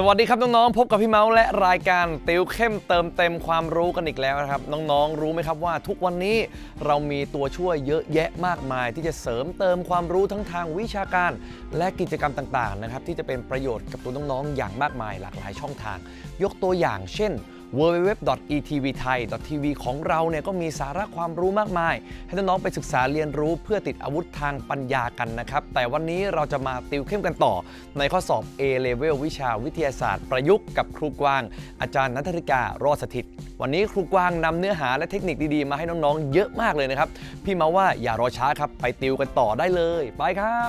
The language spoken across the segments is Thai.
สวัสดีครับ น้องๆพบกับพี่เมาส์และรายการ ติวเข้มเติมเต็มความรู้กันอีกแล้วนะครับ น้องๆรู้ไหมครับว่าทุกวันนี้เรามีตัวช่วยเยอะแยะมากมายที่จะเสริมเติมความรู้ทั้งทางวิชาการและกิจกรรมต่างๆนะครับที่จะเป็นประโยชน์กับตัวน้องๆอย่างมากมาย หลากหลายช่องทาง ยกตัวอย่างเช่น www.etvthai.tv ของเราเนี่ยก็มีสาระความรู้มากมาย ให้น้องๆไปศึกษาเรียนรู้เพื่อติดอาวุธทางปัญญากันนะครับ แต่วันนี้เราจะมาติวเข้มกันต่อ ในข้อสอบ A level วิชาวิทยาศาสตร์ประยุกต์กับครูกว้างอาจารย์นัทธิกา รอดสถิต วันนี้ครูกว้างนำเนื้อหาและเทคนิคดีๆ มาให้น้องๆ เยอะมากเลยนะครับ พี่มาว่าอย่ารอช้าครับไปติวกันต่อได้เลย ไปครับ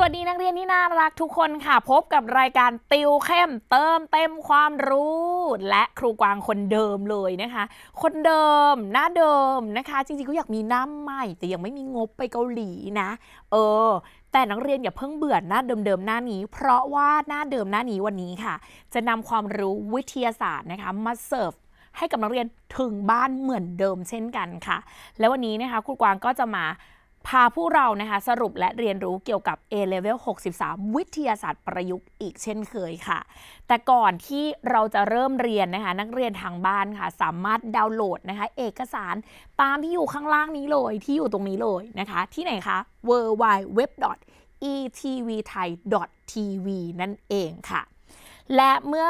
สวัสดีนักเรียนที่น่ารักทุกคนค่ะ พบกับรายการติวเข้มเติมเต็มความรู้ และครูกวางคนเดิมเลยนะคะ คนเดิม หน้าเดิมนะคะ จริงๆ ก็อยากมีหน้าใหม่ แต่ยังไม่มีงบไปเกาหลีนะ เออแต่นักเรียนอย่าเพิ่งเบื่อหน้าเดิมๆหน้านี้ เพราะว่าหน้าเดิมหน้านี้วันนี้ค่ะ จะนำความรู้วิทยาศาสตร์นะคะมาเสิร์ฟให้กับนักเรียนถึงบ้านเหมือนเดิมเช่นกันค่ะ และวันนี้นะคะ ครูกวางก็จะมาพาผู้เรานะคะสรุปและเรียนรู้เกี่ยวกับ A-Level 63 วิทยาศาสตร์ประยุกต์อีกเช่นเคยค่ะ แต่ก่อนที่เราจะเริ่มเรียนนะคะนักเรียนทางบ้านค่ะ สามารถดาวน์โหลดนะคะ เอกสารตามที่อยู่ข้างล่างนี้เลย ที่อยู่ตรงนี้เลยนะคะ ที่ไหนคะ w w w e t v t h a i t v นั่นเองค่ะ และเมื่อ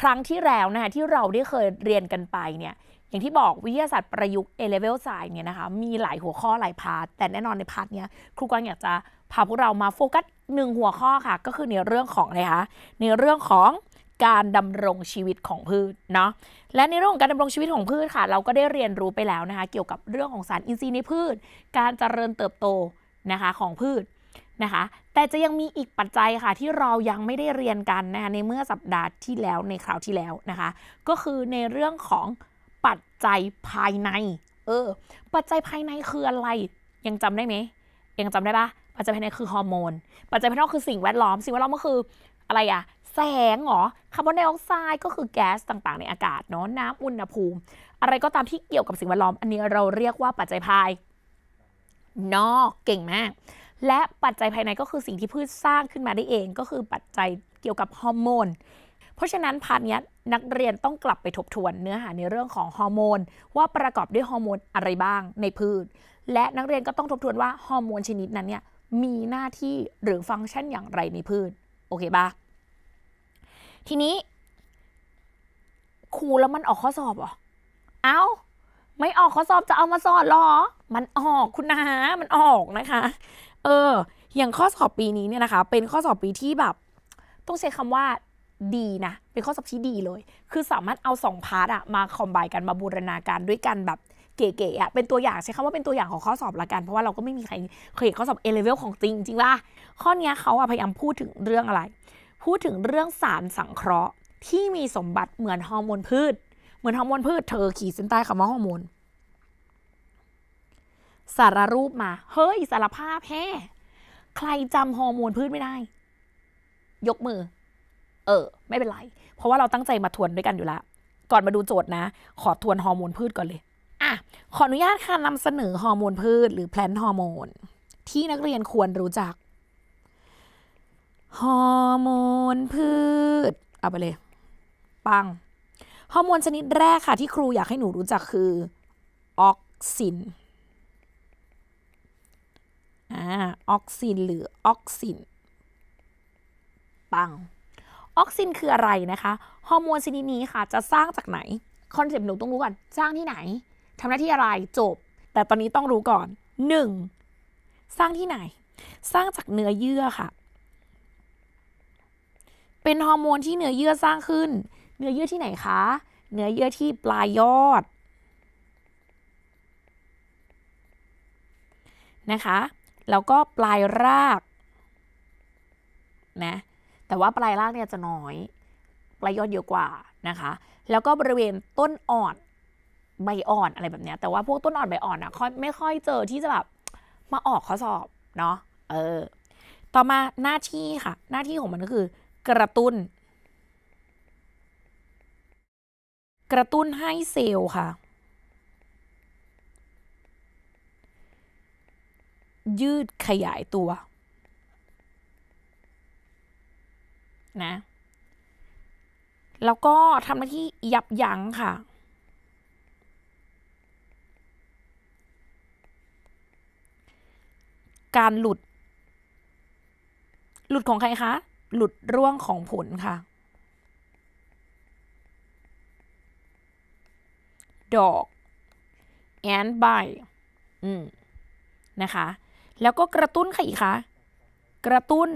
ครั้งที่แล้วนะคะที่เราได้เคยเรียนกันไปเนี่ยอย่างที่บอกวิทยาศาสตร์ประยุกต์ A-level science เนี่ยนะคะมีหลายหัวข้อหลายพาร์ทแต่แน่นอนในพาร์ทเนี้ยครูกวางอยากจะพาพวกเรามาโฟกัสหนึ่งหัวข้อค่ะก็คือในเรื่องของอะไรคะในเรื่องของการดำรงชีวิตของพืชเนาะและในเรื่องของการดำรงชีวิตของพืชค่ะเราก็ได้เรียนรู้ไปแล้วนะคะเกี่ยวกับเรื่องของสารอินทรีย์ในพืช การเจริญเติบโตนะคะของพืชนะคะแต่จะยังมีอีกปัจจัยค่ะที่เรายังไม่ได้เรียนกันนะคะในเมื่อสัปดาห์ที่แล้วในคราวที่แล้วนะคะก็คือในเรื่องของปัจจัยภายใน เออ ปัจจัยภายในคืออะไร ยังจำได้ไหมยังจำได้ปะปัจจัยภายในคือฮอร์โมน ปัจจัยภายนอกคือสิ่งแวดล้อม สิ่งแวดล้อมก็คืออะไรอะแสงหรอ คาร์บอนไดออกไซด์ก็คือแก๊สต่างๆ ในอากาศเนาะน้ำอุณหภูมิ อะไรก็ตามที่เกี่ยวกับสิ่งแวดล้อม อันนี้เราเรียกว่าปัจจัยภาย นอกเก่งมากและปัจจัยภายในก็คือสิ่งที่พืชสร้างขึ้นมาได้เอง ก็คือปัจจัยเกี่ยวกับฮอร์โมนเพราะฉะนั้นพาร์ทนี้นักเรียนต้องกลับไปทบทวนเนื้อหาในเรื่องของฮอร์โมนว่าประกอบด้วยฮอร์โมนอะไรบ้างในพืชและนักเรียนก็ต้องทบทวนว่าฮอร์โมนชนิดนั้นเนี่ยมีหน้าที่หรือฟังก์ชันอย่างไรในพืช โอเคปะทีนี้ครูแล้วมันออกข้อสอบอหรอเอา้าไม่ออกข้อสอบจะเอามาสอนหรอ มันออกคุณนะมันออกนะคะ เออ อย่างข้อสอบปีนี้เนี่ยนะคะเป็นข้อสอบปีที่แบบ ต้องใช้คำว่าดีนะ เป็นข้อสอบที่ดีเลย คือสามารถเอาสองพาร์ทอะมาคอมไบกันมาบูรณาการด้วยกันแบบเก๋ๆอะเป็นตัวอย่างใช้คำว่าเป็นตัวอย่างของข้อสอบละกัน เพราะว่าเราก็ไม่มีใครเคยข้อสอบ A level ของจริงจริงว่าข้อนี้เขาพยายามพูดถึงเรื่องอะไร พูดถึงเรื่องสารสังเคราะห์ที่มีสมบัติเหมือนฮอร์โมนพืช เหมือนฮอร์โมนพืชเธอขีดเส้นใต้คำว่าฮอร์โมนสารรูปมา เฮ้ยสารภาพแฮ่ใครจำฮอร์โมนพืชไม่ได้ ยกมือเออ ไม่เป็นไร เพราะว่าเราตั้งใจมาทวนด้วยกันอยู่แล้ว ก่อนมาดูโจทย์นะ ขอทวนฮอร์โมนพืชก่อนเลย อ่ะ ขออนุญาตค่ะนำเสนอฮอร์โมนพืช หรือแพลนฮอร์โมนที่นักเรียนควรรู้จัก ฮอร์โมนพืชเอาไปเลย ปังฮอร์โมนชนิดแรกค่ะที่ครูอยากให้หนูรู้จักคือ ออกซินอ่ออกซินหรือออกซิน ปังออกซินคืออะไรนะคะ ฮอร์โมนชนิดนี้ค่ะจะสร้างจากไหนคอนเซปต์หนูต้องรู้ก่อนสร้างที่ไหนทำหน้าที่อะไรจบ แต่ตอนนี้ต้องรู้ก่อน 1. สร้างที่ไหน สร้างจากเนื้อเยื่อค่ะ เป็นฮอร์โมนที่เนื้อเยื่อสร้างขึ้น เนื้อเยื่อที่ไหนคะ เนื้อเยื่อที่ปลายยอด นะคะ แล้วก็ปลายราก นะแต่ว่าปลายรากเนี่ยจะน้อยปลายยอดเยอะกว่านะคะ แล้วก็บริเวณต้นอ่อนใบอ่อนอะไรแบบเนี้ยแต่ว่าพวกต้นอ่อนใบอ่อนอะค่อยไม่ค่อยเจอที่จะแบบมาออกข้อสอบเนาะ เออ ต่อมาหน้าที่ค่ะ หน้าที่ของมันก็คือ กระตุ้น กระตุ้นให้เซลล์ค่ะ ยืดขยายตัวนะแล้วก็ทำหน้าที่ยับยั้งค่ะ การหลุด หลุดของใครคะ หลุดร่วงของผลค่ะ ดอกแอนใบอืมนะคะ แล้วก็กระตุ้นค่ะอีกคะกระตุ้น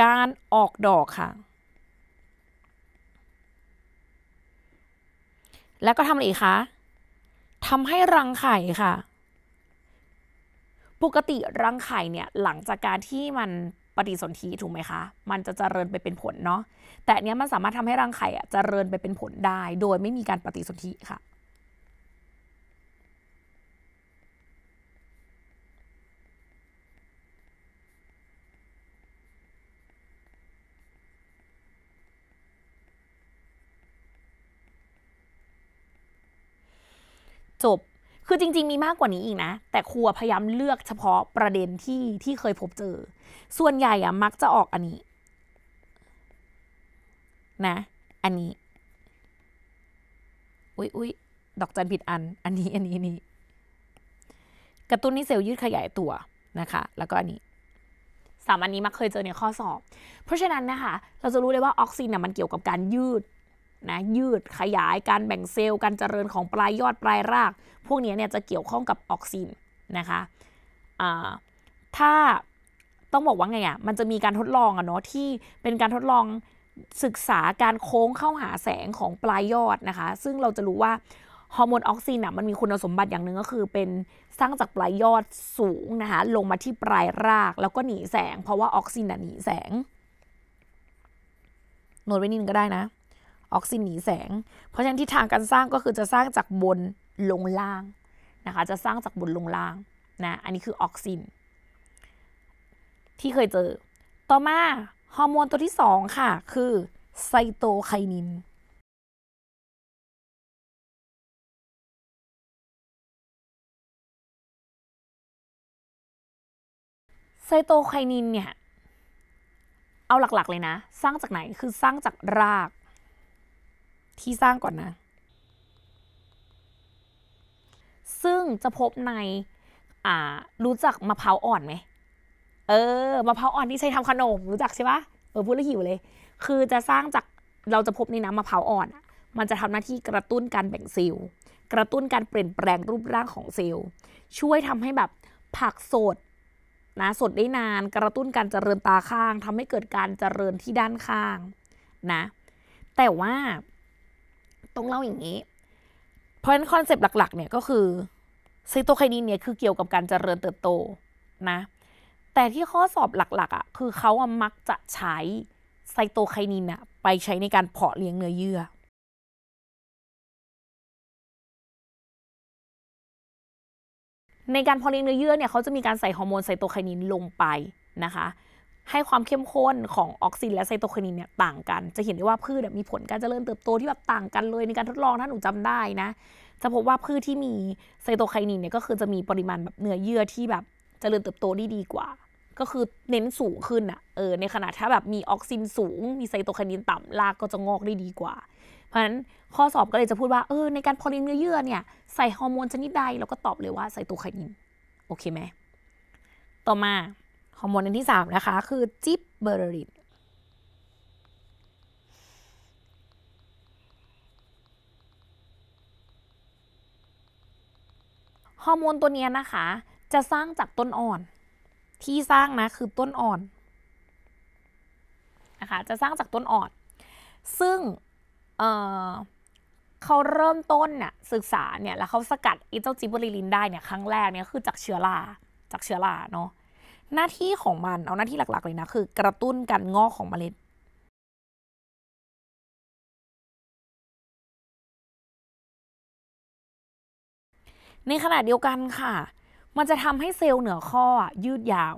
การออกดอกค่ะ แล้วก็ทำอะไรอีกคะทำให้รังไข่ค่ะ ปกติรังไข่เนี่ยหลังจากการที่มันปฏิสนธิถูกไหมคะ มันจะเจริญไปเป็นผลเนาะ แต่เนี้ยมันสามารถทำให้รังไข่อะเจริญไปเป็นผลได้โดยไม่มีการปฏิสนธิค่ะจบ คือจริงๆ มีมากกว่านี้อีกนะ แต่ครัวพยายามเลือกเฉพาะประเด็นที่ที่เคยพบเจอ ส่วนใหญ่อะมักจะออกอันนี้นะ อันนี้ อุ๊ยอุ๊ยดอกจันผิดอัน อันนี้ อันนี้นี้กระตุ้นนิ้เซลล์ยืดขยายตัวนะคะ แล้วก็อันนี้ สามอันนี้ มักเคยเจอในข้อสอบ เพราะฉะนั้นนะคะ เราจะรู้เลยว่าออกซินนะมันเกี่ยวกับการยืดนะยืดขยายการแบ่งเซลล์ การเจริญของปลายยอดปลายรากพวกนี้เนี่ยจะเกี่ยวข้องกับออกซินนะคะถ้าต้องบอกว่าไงอะ่ะมันจะมีการทดลองอะเนาะที่เป็นการทดลองศึกษาการโค้งเข้าหาแสงของปลายยอดนะคะ ซึ่งเราจะรู้ว่าฮอร์โมนออกซินอ่ะมันมีคุณสมบัติอย่างหนึ่งก็คือเป็นสร้างจากปลายยอดสูงนะคะลงมาที่ปลายรากแล้วก็หนีแสงเพราะว่าออกซินอ่ะหนีแสงโน้ตไว้นิดนึงก็ได้นะออกซินหนีแสง เพราะฉะนั้นทิศทางการสร้างก็คือจะสร้างจากบนลงล่างนะคะ จะสร้างจากบนลงล่างนะ อันนี้คือออกซิน ที่เคยเจอ ต่อมาฮอร์โมนตัวที่2ค่ะคือไซโตไคนิน ไซโตไคนินเนี่ยเอาหลักๆเลยนะ สร้างจากไหน คือสร้างจากรากที่สร้างก่อนนะ ซึ่งจะพบใน อ่า รู้จักมะพร้าวอ่อนไหม เออ มะพร้าวอ่อนที่ใช้ทำขนม รู้จักใช่ปะเออพูดแล้วหิวเลย คือจะสร้างจาก เราจะพบในน้ำมะพร้าวอ่อน มันจะทำหน้าที่กระตุ้นการแบ่งเซลล์ กระตุ้นการเปลี่ยนแปลงรูปร่างของเซลล์ ช่วยทำให้แบบ ผักสด นะ สดได้นาน กระตุ้นการเจริญตาข้าง ทำให้เกิดการเจริญที่ด้านข้าง นะ แต่ว่าต้องเล่าอย่างนี้ เพราะฉะนั้นคอนเซปต์หลักๆ เนี่ยก็คือ ไซโตไคนินเนี่ยคือเกี่ยวกับการเจริญเติบโตนะ แต่ที่ข้อสอบหลักๆอะ่ะคือเขาอะมักจะใช้ไซโตไคนินอะไปใช้ในการเพาะเลี้ยงเนื้อเยื่อ ในการพอเลี้ยงเนื้อเยื่อเนี่ยเขาจะมีการใส่ฮอร์โมนไซโตไคนินลงไปนะคะให้ความเข้มข้นของออกซินและไซโตไคนินเนี่ยต่างกัน จะเห็นได้ว่าพืชมีผลการเจริญเติบโตที่แบบต่างกันเลย ในการทดลองถ้าหนูจำได้นะ จะพบว่าพืชที่มีไซโตไคนินเนี่ยก็คือจะมีปริมาณแบบเนื้อเยื่อที่แบบ เจริญเติบโตได้ดีกว่า ก็คือเน้นสูงขึ้นอะเออ ในขณะถ้าแบบมีออกซินสูง มีไซโตไคนินต่ำรากก็จะงอกได้ดีกว่า เพราะฉะนั้นข้อสอบก็เลยจะพูดว่าเออในการพอลิเนื้อเยื่อเนี่ยใส่ฮอร์โมนชนิดใดเราก็ตอบเลยว่าไซโตไคนิน โอเคไหม ต่อมาฮอร์โมนอันที่สามนะคะคือจิบเบอร์รินฮอร์โมนตัวนี้นะคะ จะสร้างจากต้นอ่อน ที่สร้างนะคือต้นอ่อน นะคะจะสร้างจากต้นอ่อน ซึ่งเเขาเริ่มต้นน่ะศึกษาเนี่ย แล้วเขาสกัดอีเจ้าจิบเบอริลินได้เนี่ยครั้งแรกเนี่ยคือจากเชื้อราจากเชื้อราเนาะหน้าที่ของมันเอาหน้าที่หลักๆเลยนะคือกระตุ้นการงอกของเมล็ด ในขณะเดียวกันค่ะ มันจะทำให้เซลล์เหนือข้อยืดยาว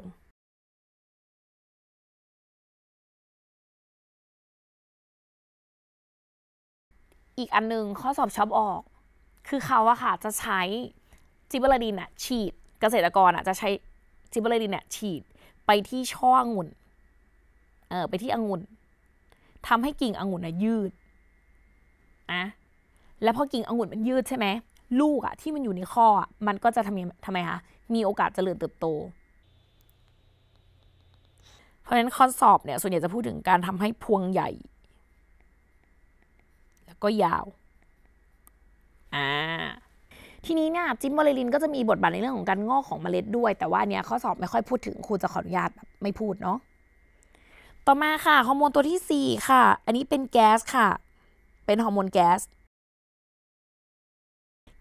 อีกอันหนึ่งข้อสอบชอบออกคือเขาอะค่ะจะใช้จิบเบลดินอะฉีดเกษตรกรอะจะใช้ซิบเบอร์ลินเนี่ยฉีดไปที่ช่ององุ่น เออไปที่องุ่นทำให้กิ่งองุ่นนะยืดอ่ะแล้วพอกิ่งองุ่นมันยืดใช่ไหม ลูกอะที่มันอยู่ในข้อ มันก็จะทำยทำไมคะ มีโอกาสเจริญเติบโต เพราะฉะนั้นข้อสอบเนี่ย ส่วนใหญ่จะพูดถึงการทำให้พวงใหญ่ แล้วก็ยาวอ่าทีนี้เนี่ยจิมบอลลินก็จะมีบทบาทในเรื่องของการงอกของเมล็ดด้วยแต่ว่าเนี่ยข้อสอบไม่ค่อยพูดถึงครูจะขออนุญาตแบบไม่พูดเนาะต่อมาค่ะฮอร์โมนตัวที่ 4 ค่ะ อันนี้เป็นแก๊สค่ะ เป็นฮอร์โมนแก๊ส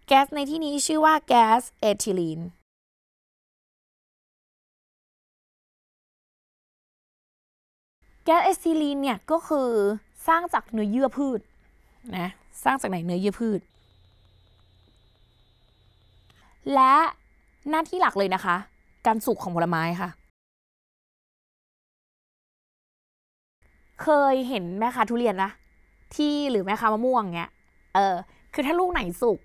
แก๊สในที่นี้ชื่อว่าแก๊สเอทิลีน แก๊สเอทิลีนเนี่ยก็คือสร้างจากเนื้อเยื่อพืชนะสร้างจากไหนเนื้อเยื่อพืชและหน้าที่หลักเลยนะคะ การสุกของผลไม้ค่ะ เคยเห็นแม่ค้าทุเรียนนะ ที่หรือแม่ค้ามะม่วงเนี้ยเออ คือถ้าลูกไหนสุก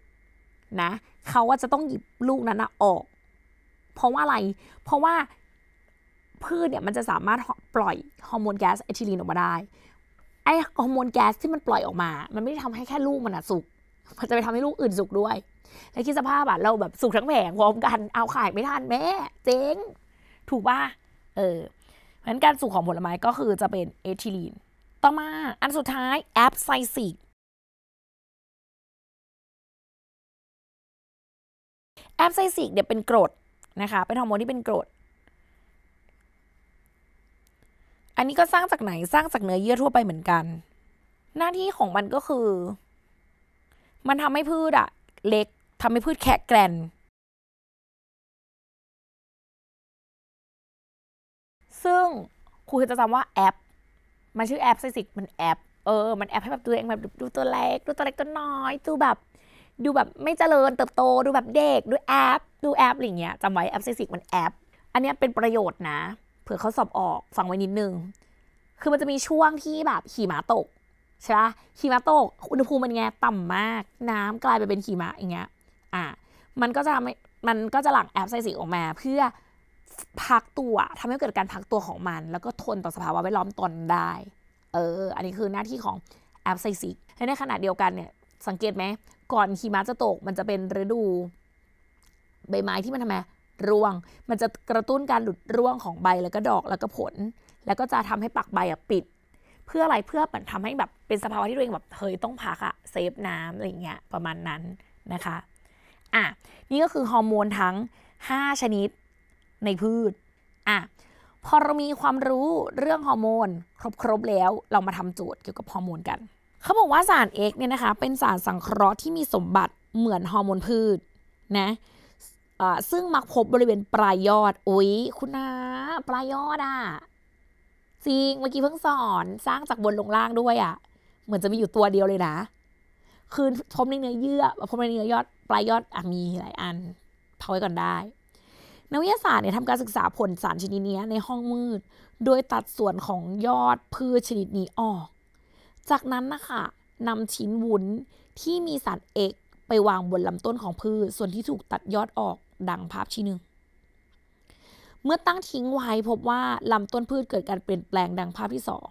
นะเขาก็จะต้องหยิบลูกนั้นนะออก เพราะว่าอะไร เพราะว่าพืชเนี่ยมันจะสามารถปล่อยฮอร์โมนแก๊สเอทิลีนออกมาได้ ไอฮอร์โมนแก๊สที่มันปล่อยออกมา มันไม่ได้ทำให้แค่ลูกมันอะสุกมันจะไปทำให้ลูกอื่นสุกด้วยแล้วคิดสภาพอ่ะ เราแบบสุกทั้งแผงพร้อมกันเอาขายไม่ทันแม่ เจ๊ง ถูกป่ะ เออ เพราะนั้นการสุกของผลไม้ก็คือจะเป็นเอทิลีนต่อมาอันสุดท้ายแอปไซซิกแอปไซซิกเนี่ยเป็นกรดนะคะเป็นฮอร์โมนที่เป็นกรด อันนี้ก็สร้างจากไหนสร้างจากเนื้อเยื่อทั่วไปเหมือนกัน หน้าที่ของมันก็คือ มันทำให้พืชอะเล็กทำให้พืชแขกแกลน ซึ่งครูจะจำว่าแอป มันชื่อแอปไซสิก มันแอป เออ มันแอปให้แบบตัวเองแบบดูตัวเล็ก ดูตัวเล็กตัวน้อย ดูแบบ ดูแบบไม่เจริญเติบโต ดูแบบเด็กดูแอป ดูแอปอะไรเงี้ยจำไว้แอปไซสิกมันแอป อันนี้เป็นประโยชน์นะ เผื่อเขาสอบออกฟังไว้นิดนึง คือมันจะมีช่วงที่แบบขี่ม้าตกใช่ปะขี่ม้าตก อุณหภูมิมันไงต่ำมาก น้ำกลายไปเป็นขี่ม้าอย่างเงี้ยอ่ะมันก็จะทำมันก็จะหลั่งแอปไซซิกออกมาเพื่อ พักตัว ทำให้เกิดการพักตัวของมัน แล้วก็ทนต่อสภาวะแวดล้อมตนได้ เออ อันนี้คือหน้าที่ของแอปไซซิกในขณะเดียวกันเนี่ย สังเกตไหม ก่อนหิมะจะตกมันจะเป็นฤดู ใบไม้ที่มันทำไมร่วง มันจะกระตุ้นการหลุดร่วงของใบแล้วก็ดอกแล้วก็ผล แล้วก็จะทำให้ปักใบปิด เพื่ออะไรเพื่อมันทำให้แบบเป็นสภาวะที่ตัวเองแบบเฮ้ยต้องพักอะเซฟน้ำอะไรเงี้ยประมาณนั้นนะคะ่ะนี่ก็คือฮอร์โมนทั้ง 5 ชนิดในพืชอ่ะพอเรามีความรู้เรื่องฮอร์โมน ครบๆแล้ว เรามาทำโจทย์เกี่ยวกับฮอร์โมนกันเขาบอกว่าสารเอกเนี่ยนะคะ เป็นสารสังเคราะห์ที่มีสมบัติเหมือนฮอร์โมนพืชนะซึ่งมักพบบริเวณปลายยอดอุ๊ยคุณนะปลายยอดอะ่ะ จริงเมื่อกี้เพิ่งสอนสร้างจากบนลงล่างด้วยอะ่ะ เหมือนจะมีอยู่ตัวเดียวเลยนะ คือพบในเนื้อเยื่อพบในเนื้อยอดปลายยอดอมีหลายอันเผาไว้ก่อนได้ นักวิทยาศาสตร์เนี่ยทำการศึกษาผลสารชนิดนี้ในห้องมืด โดยตัดส่วนของยอดพืชชนิดนี้ออก จากนั้นนะคะนำชิ้นวุ้นที่มีสารเอก ไปวางบนลำต้นของพืช ส่วนที่ถูกตัดยอดออกดังภาพที่หนึ่งเมื่อตั้งทิ้งไว้พบว่าลำต้นพืชเกิดการเปลี่ยนแปลงดังภาพที่สอง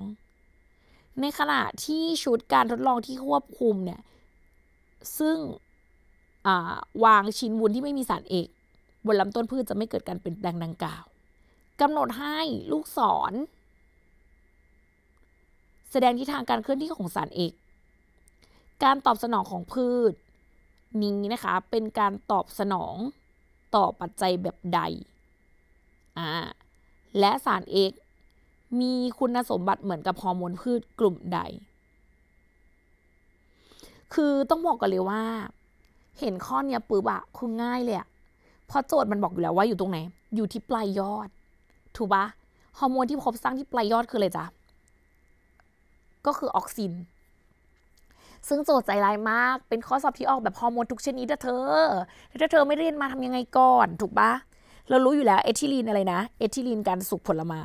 ในขณะที่ชุดการทดลองที่ควบคุมเนี่ยซึ่งวางชิ้นวุ้นที่ไม่มีสารเอกบนลำต้นพืชจะไม่เกิดการเปลี่ยนแปลงดังกล่าวกำหนดให้ลูกศร แสดงทิศทางการเคลื่อนที่ของสารเอกการตอบสนองของพืช นี้นะคะ เป็นการตอบสนอง ต่อปัจจัยแบบใดอ่าและสารเอกมีคุณสมบัติเหมือนกับฮอร์โมนพืชกลุ่มใด คือต้องบอกกันเลยว่าเห็นข้อเนี้ยปื๊บอะคุณง่ายเลยอะพอโจทย์มันบอกอยู่แล้วว่าอยู่ตรงไหน อยู่ที่ปลายยอด ถูกปะฮอร์โมนที่พบสร้างที่ปลายยอดคืออะไรจ๊ะ ก็คือออกซิน ซึ่งโจทย์ใจร้ายมาก เป็นข้อสอบที่ออกแบบฮอร์โมนทุกชนิดนะเธอถ้าเธอไม่เรียนมาทำยังไงก่อน ถูกปะ เรารู้อยู่แล้วเอทิลีนอะไรนะ เอทิลีนการสุกผลไม้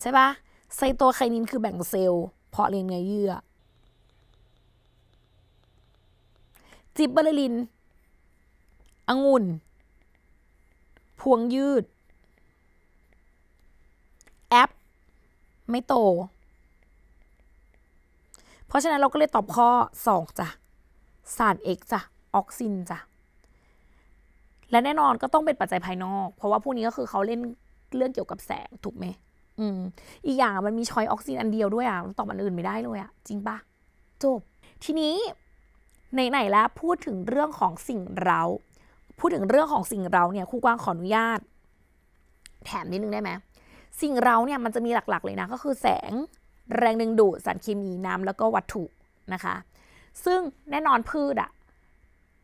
ใช่ปะไซโตไคนินคือแบ่งเซลล์เพาะเลี้ยงเนื้อเยื่อจิบบรลิน องุ่นพวงยืด แอป ไม่โต เพราะฉะนั้นเราก็เลยตอบข้อ2จ้ะ สารเอกจ้ะ ออกซินจ้ะ และแน่นอนก็ต้องเป็นปัจจัยภายนอก เพราะว่าพวกนี้ก็คือเขาเล่นเรื่องเกี่ยวกับแสงถูกไหม อืม อีกอย่างมันมีชอยออกซินอันเดียวด้วยอ่ะตอบอันอื่นไม่ได้เลยอ่ะ จริงปะจบ ทีนี้ไหนๆแล้วพูดถึงเรื่องของสิ่งเรา พูดถึงเรื่องของสิ่งเราเนี่ยครูกวางขออนุญาต แถมนิดนึงได้ไหม สิ่งเราเนี่ยมันจะมีหลักๆเลยนะ ก็คือแสงแรงดึงดูดสารเคมีน้ำแล้วก็วัตถุนะคะ ซึ่งแน่นอนพืชอะ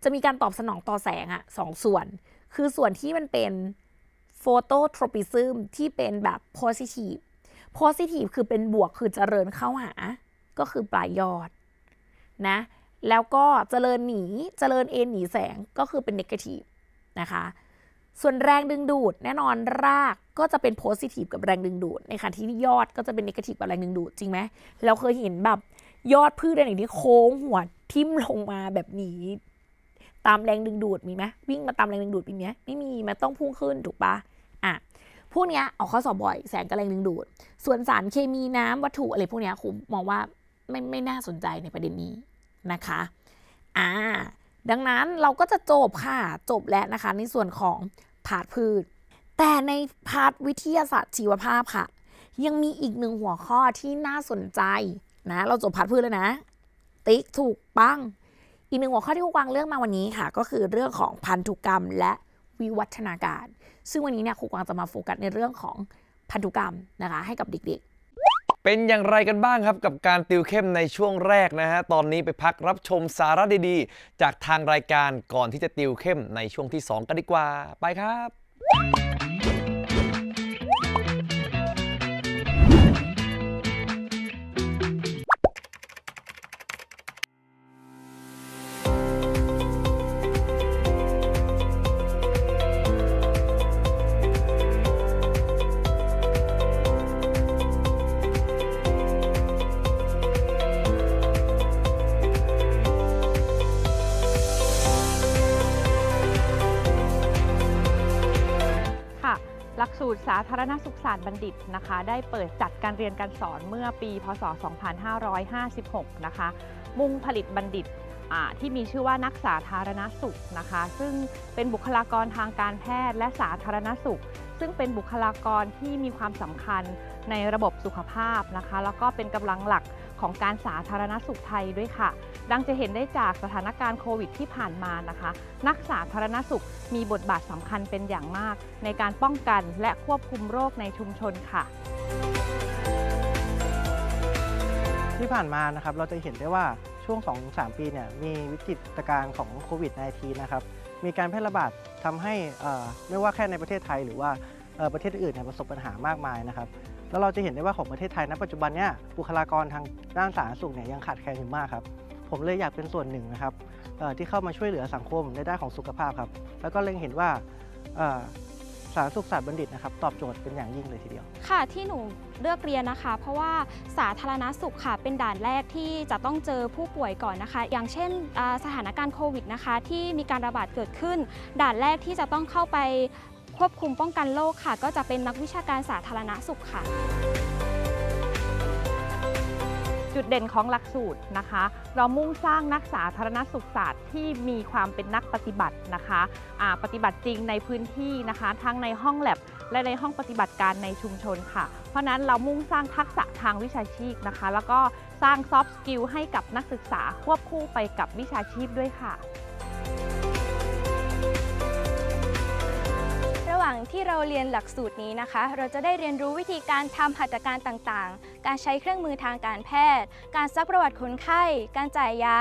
จะมีการตอบสนองต่อแสงอะสองส่วน คือส่วนที่มันเป็นโฟโตโทรปิซึมที่เป็นแบบโพซิทีฟโพซิทีฟคือเป็นบวกคือเจริญเข้าหา ก็คือปลายยอดนะแล้วก็เจริญหนีเจริญเอ็นหนีแสงก็คือเป็นเนกาทีฟนะคะ ส่วนแรงดึงดูด แน่นอนรากก็จะเป็นโพสิทีฟกับแรงดึงดูดในขณะที่ยอดก็จะเป็นเนกาทีฟกับแรงดึงดูด จริงไหมเราเคยเห็นแบบ ยอดพืชอะไรอย่างที่โค้งหัวทิ่มลงมาแบบนี้ ตามแรงดึงดูดมีไหมวิ่งมาตามแรงดึงดูดมีไหมไม่มีมันต้องพุ่งขึ้นถูกปะอ่ะพวกนี้ออกข้อสอบบ่อยแสงกับแรงดึงดูด ส่วนสารเคมีน้ำวัตถุอะไรพวกนี้คุณมองว่าไม่ไม่น่าสนใจในประเด็นนี้นะคะ อ่า ดังนั้นเราก็จะจบค่ะ จบแล้วนะคะ ในส่วนของพาดพืช แต่ในพาดวิทยาศาสตร์ชีวภาพค่ะ ยังมีอีกหนึ่งหัวข้อที่น่าสนใจนะ เราจบพาดพืชแล้วนะติ๊ก ถูก ปังอีกหนึ่งหัวข้อที่ครูกวางเลือกมาวันนี้ค่ะ ก็คือเรื่องของพันธุกรรมและวิวัฒนาการ ซึ่งวันนี้เนี่ยครูกวางจะมาโฟกัสในเรื่องของพันธุกรรมนะคะให้กับเด็กเป็นอย่างไรกันบ้างครับกับการติวเข้มในช่วงแรกนะฮะ ตอนนี้ไปพักรับชมสาระดีๆ จากทางรายการก่อนที่จะติวเข้มในช่วงที่ 2 กันดีกว่าไปครับธารณสุขศาสตร์บัณฑิตนะคะ ได้เปิดจัดการเรียนการสอนเมื่อปี พศ 2556นะคะมุ่งผลิตบัณฑิตที่มีชื่อว่านักสาธารณสุขนะคะซึ่งเป็นบุคลากรทางการแพทย์และสาธารณสุขซึ่งเป็นบุคลากรที่มีความสำคัญในระบบสุขภาพนะคะ แล้วก็เป็นกำลังหลักของการสาธารณสุขไทยด้วยค่ะ ดังจะเห็นได้จากสถานการณ์โควิดที่ผ่านมานะคะ นักสาธารณสุขมีบทบาทสำคัญเป็นอย่างมาก ในการป้องกันและควบคุมโรคในชุมชนค่ะ ที่ผ่านมานะครับเราจะเห็นได้ว่าช่วง 2-3 ปีเนี่ยมีวิกฤตการณ์ของโควิด -19 นะครับมีการแพร่ระบาดทำให้ไม่ว่าแค่ในประเทศไทย หรือว่าประเทศอื่นประสบปัญหามากมายนะครับ แล้วเราจะเห็นได้ว่าของประเทศไทย ณ ปัจจุบันเนี่ยบุคลากรทางด้านสาธารณสุขเนี่ยยังขาดแคลนอยู่มากครับ ผมเลยอยากเป็นส่วนหนึ่งนะครับที่เข้ามาช่วยเหลือสังคมในด้านของสุขภาพครับ แล้วก็เล็งเห็นว่าสาธารณสุขศาสตร์บัณฑิตนะครับตอบโจทย์เป็นอย่างยิ่งเลยทีเดียว ค่ะที่หนูเลือกเรียนนะคะ เพราะว่าสาธารณสุขค่ะ เป็นด่านแรกที่จะต้องเจอผู้ป่วยก่อนนะคะอย่างเช่นสถานการณ์โควิดนะคะที่มีการระบาดเกิดขึ้น ด่านแรกที่จะต้องเข้าไปควบคุมป้องกันโรคค่ะ ก็จะเป็นนักวิชาการสาธารณสุขค่ะจุดเด่นของหลักสูตรนะคะ เรามุ่งสร้างนักสาธารณสุขศาสตร์ ที่มีความเป็นนักปฏิบัตินะคะ ปฏิบัติจริงในพื้นที่นะคะ ทั้งในห้องแลบและในห้องปฏิบัติการในชุมชนค่ะ เพราะนั้นเรามุ่งสร้างทักษะทางวิชาชีพนะคะ แล้วก็สร้างซอฟต์สกิลให้กับนักศึกษาควบคู่ไปกับวิชาชีพด้วยค่ะหว่างที่เราเรียนหลักสูตรนี้นะคะ เราจะได้เรียนรู้วิธีการทำหัตถการต่างๆ การใช้เครื่องมือทางการแพทย์ การซักประวัติคนไข้ การจ่ายยา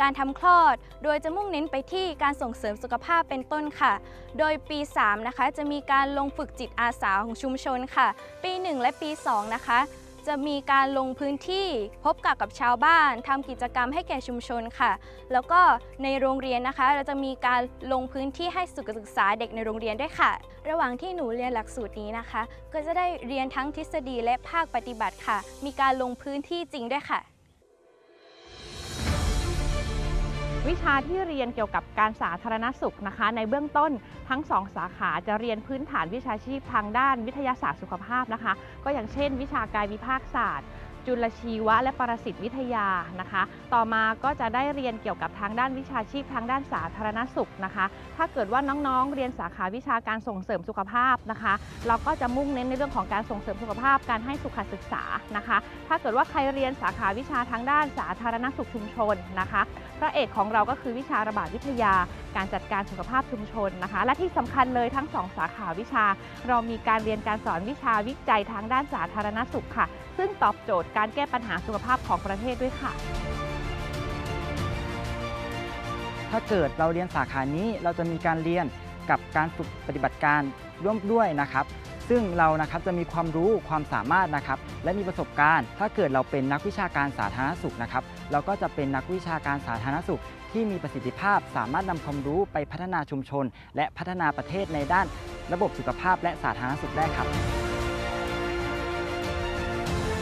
การทำคลอด โดยจะมุ่งเน้นไปที่การส่งเสริมสุขภาพเป็นต้นค่ะ โดยปี 3 นะคะ จะมีการลงฝึกจิตอาสาของชุมชนค่ะ ปี 1 และปี 2 นะคะจะมีการลงพื้นที่พบกับกับชาวบ้าน ทำกิจกรรมให้แก่ชุมชนค่ะ แล้วก็ในโรงเรียนนะคะ เราจะมีการลงพื้นที่ให้สุขศึกษาเด็กในโรงเรียนด้วยค่ะ ระหว่างที่หนูเรียนหลักสูตรนี้นะคะ ก็จะได้เรียนทั้งทฤษฎีและภาคปฏิบัติค่ะ มีการลงพื้นที่จริงด้วยค่ะวิชาที่เรียนเกี่ยวกับการสาธารณสุขนะคะในเบื้องต้นทั้งสองสาขาจะเรียนพื้นฐานวิชาชีพทางด้านวิทยาศาสตร์สุขภาพนะคะ ก็อย่างเช่น วิชากายวิภาคศาสตร์ จุลชีวะและปรสิตวิทยานะคะ ต่อมาก็จะได้เรียนเกี่ยวกับทางด้านวิชาชีพทางด้านสาธารณสุขนะคะ ถ้าเกิดว่าน้อง ๆเรียนสาขาวิชาการส่งเสริมสุขภาพนะคะ เราก็จะมุ่งเน้นในเรื่องของการส่งเสริมสุขภาพการให้สุขศึกษานะคะ ถ้าเกิดว่าใครเรียนสาขาวิชาทางด้านสาธารณสุขชุมชนนะคะพระเอกของเราก็คือวิชาระบาดวิทยา การจัดการสุขภาพชุมชนนะคะ และที่สำคัญเลยทั้ง 2 สาขาวิชา เรามีการเรียนการสอนวิชาวิจัยทางด้านสาธารณสุขค่ะ ซึ่งตอบโจทย์การแก้ปัญหาสุขภาพของประเทศด้วยค่ะ ถ้าเกิดเราเรียนสาขานี้เราจะมีการเรียนกับการฝึกปฏิบัติการร่วมด้วยนะครับซึ่งเรานะครับจะมีความรู้ความสามารถนะครับ และมีประสบการณ์ ถ้าเกิดเราเป็นนักวิชาการสาธารณสุขนะครับ เราก็จะเป็นนักวิชาการสาธารณสุขที่มีประสิทธิภาพสามารถนำความรู้ไปพัฒนาชุมชน และพัฒนาประเทศในด้านระบบสุขภาพและสาธารณสุขได้ครับ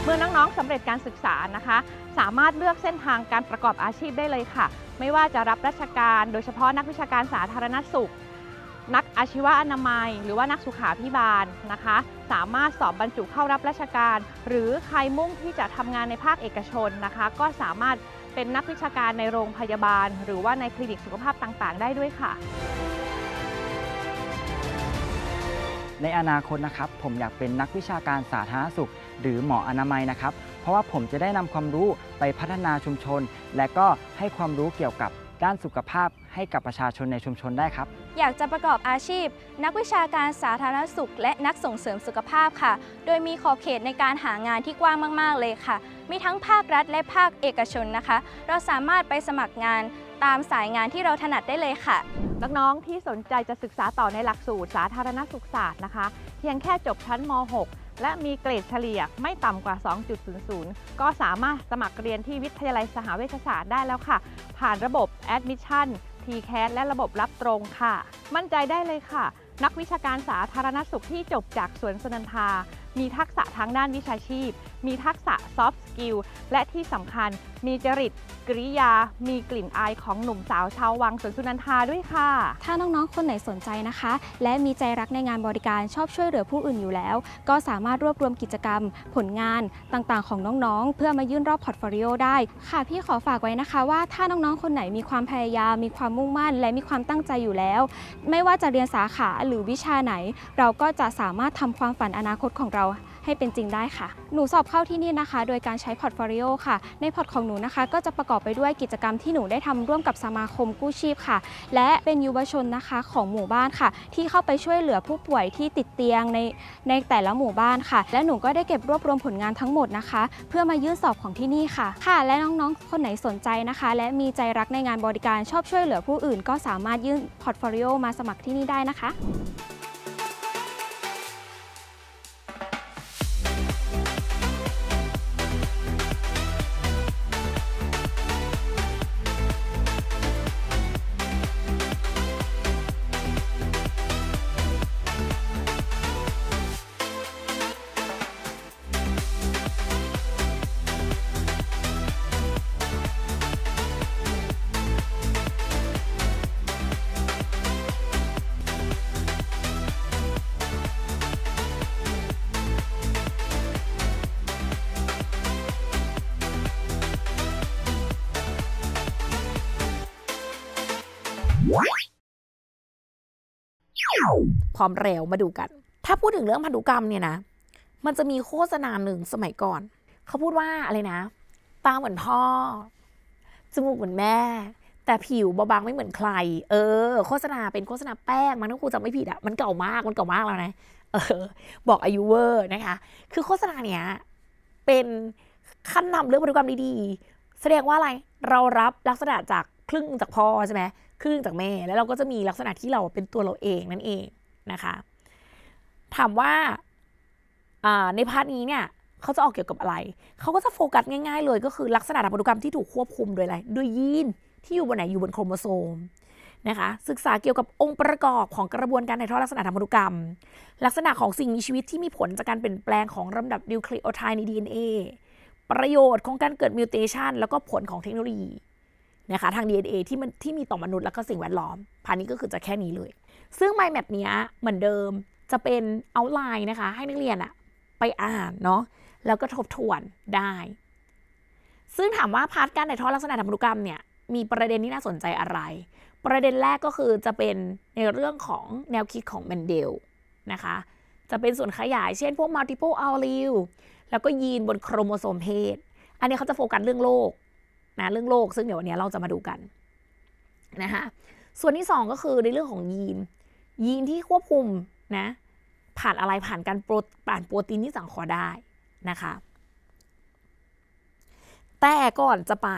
เมื่อน้องๆสำเร็จการศึกษานะคะสามารถเลือกเส้นทางการประกอบอาชีพได้เลยค่ะ ไม่ว่าจะรับราชการ โดยเฉพาะนักวิชาการสาธารณสุขนักอาชีวะอนามัยหรือว่านักสุขาพิบาลนะคะ สามารถสอบบรรจุเข้ารับราชการ หรือใครมุ่งที่จะทำงานในภาคเอกชนนะคะก็สามารถเป็นนักวิชาการในโรงพยาบาล หรือว่าในคลินิกสุขภาพต่างๆ ได้ด้วยค่ะ ในอนาคตนะครับ ผมอยากเป็นนักวิชาการสาธารณสุข หรือหมออนามัยนะครับ เพราะว่าผมจะได้นำความรู้ไปพัฒนาชุมชน และก็ให้ความรู้เกี่ยวกับด้านสุขภาพให้กับประชาชนในชุมชนได้ครับ อยากจะประกอบอาชีพ นักวิชาการสาธารณสุข และนักส่งเสริมสุขภาพค่ะ โดยมีขอบเขตในการหางานที่กว้างมากๆเลยค่ะ มีทั้งภาครัฐและภาคเอกชนนะคะ เราสามารถไปสมัครงานตามสายงานที่เราถนัดได้เลยค่ะ น้องๆที่สนใจจะศึกษาต่อในหลักสูตรสาธารณสุขศาสตร์นะคะ เพียงแค่จบชั้นม .6 และมีเกรดเฉลี่ยไม่ต่ำกว่า2.00 ก็สามารถสมัครเรียนที่วิทยาลัยสหเวชศาสตร์ได้แล้วค่ะ ผ่านระบบ Admission t c a s และระบบรับตรงค่ะ มั่นใจได้เลยค่ะ นักวิชาการสาธารณสุขที่จบจากสวนสนันทา มีทักษะทางด้านวิชาชีพ มีทักษะซอฟต์สกิลและที่สำคัญมีจริตกริยา มีกลิ่นอายของหนุ่มสาวชาววังสวนสุนันทาด้วยค่ะ ถ้าน้องๆ คนไหนสนใจนะคะ และมีใจรักในงานบริการชอบช่วยเหลือผู้อื่นอยู่แล้ว ก็สามารถรวบรวมกิจกรรม ผลงาน ต่างๆ ของน้องๆ เพื่อมายื่นรอบพอร์ตโฟลิโอได้ค่ะ พี่ขอฝากไว้นะคะ ว่าถ้าน้องๆ คนไหนมีความพยายาม มีความมุ่งมั่น และมีความตั้งใจอยู่แล้ว ไม่ว่าจะเรียนสาขาหรือวิชาไหน เราก็จะสามารถทำความฝันอนาคตของเราให้เป็นจริงได้ค่ะ หนูสอบเข้าที่นี่นะคะ โดยการใช้พอร์ตโฟลิโอค่ะ ในพอร์ตของหนูนะคะก็จะประกอบไปด้วยกิจกรรมที่หนูได้ทำร่วมกับสมาคมกู้ชีพค่ะ และเป็นยุวชนนะคะของหมู่บ้านค่ะ ที่เข้าไปช่วยเหลือผู้ป่วยที่ติดเตียงในในแต่ละหมู่บ้านค่ะ และหนูก็ได้เก็บรวบรวมผลงานทั้งหมดนะคะ เพื่อมายื่นสอบของที่นี่ค่ะ ค่ะ และน้องๆคนไหนสนใจนะคะ และมีใจรักในงานบริการชอบช่วยเหลือผู้อื่น ก็สามารถยื่นพอร์ตโฟลิโอมาสมัครที่นี่ได้นะคะพร้อมแล้วมาดูกัน ถ้าพูดถึงเรื่องพันธุกรรมเนี่ยนะ มันจะมีโฆษณาหนึ่งสมัยก่อน เขาพูดว่าอะไรนะ ตาเหมือนพ่อ จมูกเหมือนแม่ แต่ผิวเบาบางไม่เหมือนใคร เออ โฆษณาเป็นโฆษณาแป้งมันต้งครูจำไม่ผิดอะมันเก่ามาก มันเก่ามากแล้วนะ เออ บอกอายุเวอร์นะคะ คือโฆษณาเนี้ยเป็นขั้นนำเรื่องพันธุกรรมดีๆแสดงว่าอะไร เรารับลักษณะจากครึ่งจากพ่อใช่ไหมครึ่งจากแม่ แล้วเราก็จะมีลักษณะที่เราเป็นตัวเราเองนั่นเองนะคะถามว่าในพาร์ทนี้เนี่ยเขาจะออกเกี่ยวกับอะไร เขาก็จะโฟกัสง่ายๆเลยก็คือลักษณะทางพันธุกรรมที่ถูกควบคุมโดยอะไร โดยยีนที่อยู่บนไหนอยู่บนโครโมโซมนะคะศึกษาเกี่ยวกับองค์ประกอบของกระบวนการถ่ายทอดลักษณะทางพันธุกรรม ลักษณะของสิ่งมีชีวิตที่มีผลจากการเปลี่ยนแปลงของลำดับนิวคลีโอไทด์ใน DNA ประโยชน์ของการเกิดมิวเทชันแล้วก็ผลของเทคโนโลยีนะคะทาง DNA ที่มันที่มีต่อมนุษย์แล้วก็สิ่งแวดล้อมพานี้ก็คือจะแค่นี้เลยซึ่ง mind map เนี้ย เหมือนเดิมจะเป็น outline นะคะ ให้นักเรียนอะไปอ่านเนาะแล้วก็ทบทวนได้ ซึ่งถามว่าพาร์ทการถ่ายทอดลักษณะธรรมนุกรรมเนี่ย มีประเด็นที่น่าสนใจอะไร ประเด็นแรกก็คือจะเป็นในเรื่องของแนวคิดของแมนเดลนะคะ จะเป็นส่วนขยาย เช่น พวก multiple allele แล้วก็ยีนบนโครโมโซมเพศ อันนี้เขาจะโฟกัสเรื่องโรคนะเรื่องโรคซึ่งเดี๋ยววันนี้เราจะมาดูกันนะคะส่วนที่2ก็คือในเรื่องของยีนยีนที่ควบคุมนะ ผ่านอะไรผ่านการโปรผ่านโปรตีนที่สังเคราะห์ได้นะคะแต่ก่อนจะไป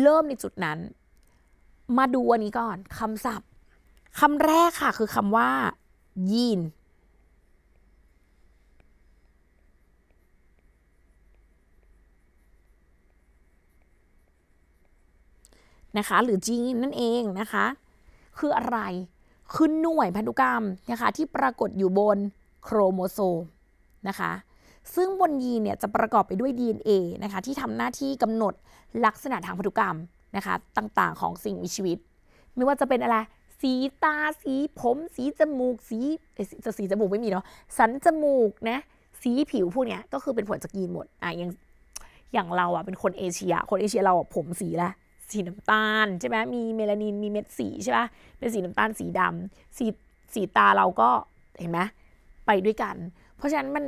เริ่มในจุดนั้น มาดูอันนี้ก่อนคำศัพท์คำแรกค่ะคือคำว่า ยีนนะคะหรือจีนนั่นเองนะคะ คืออะไรคือหน่วยพันธุกรรมนะคะที่ปรากฏอยู่บนโครโมโซมนะคะซึ่งบนยีนเนี่ยจะประกอบไปด้วย DNA นะคะที่ทำหน้าที่กำหนดลักษณะทางพันธุกรรมนะคะต่างๆของสิ่งมีชีวิต ไม่ว่าจะเป็นอะไร สีตาสีผม สีจมูกสีจะสีจมูกไม่มีเนาะสันจมูกนะสีผิวพวกเนี้ยก็คือเป็นผลจากยีนหมดอ่ะอย่างอย่างเราอ่ะเป็นคนเอเชีย คนเอเชียเราผมสีละสีน้ำตาลใช่ไหมมีเมลานินมีเม็ดสีใช่ไหมเป็นสีน้ำตาลสีดำสีสีตาเราก็เห็นไหมไปด้วยกัน เพราะฉะนั้นมัน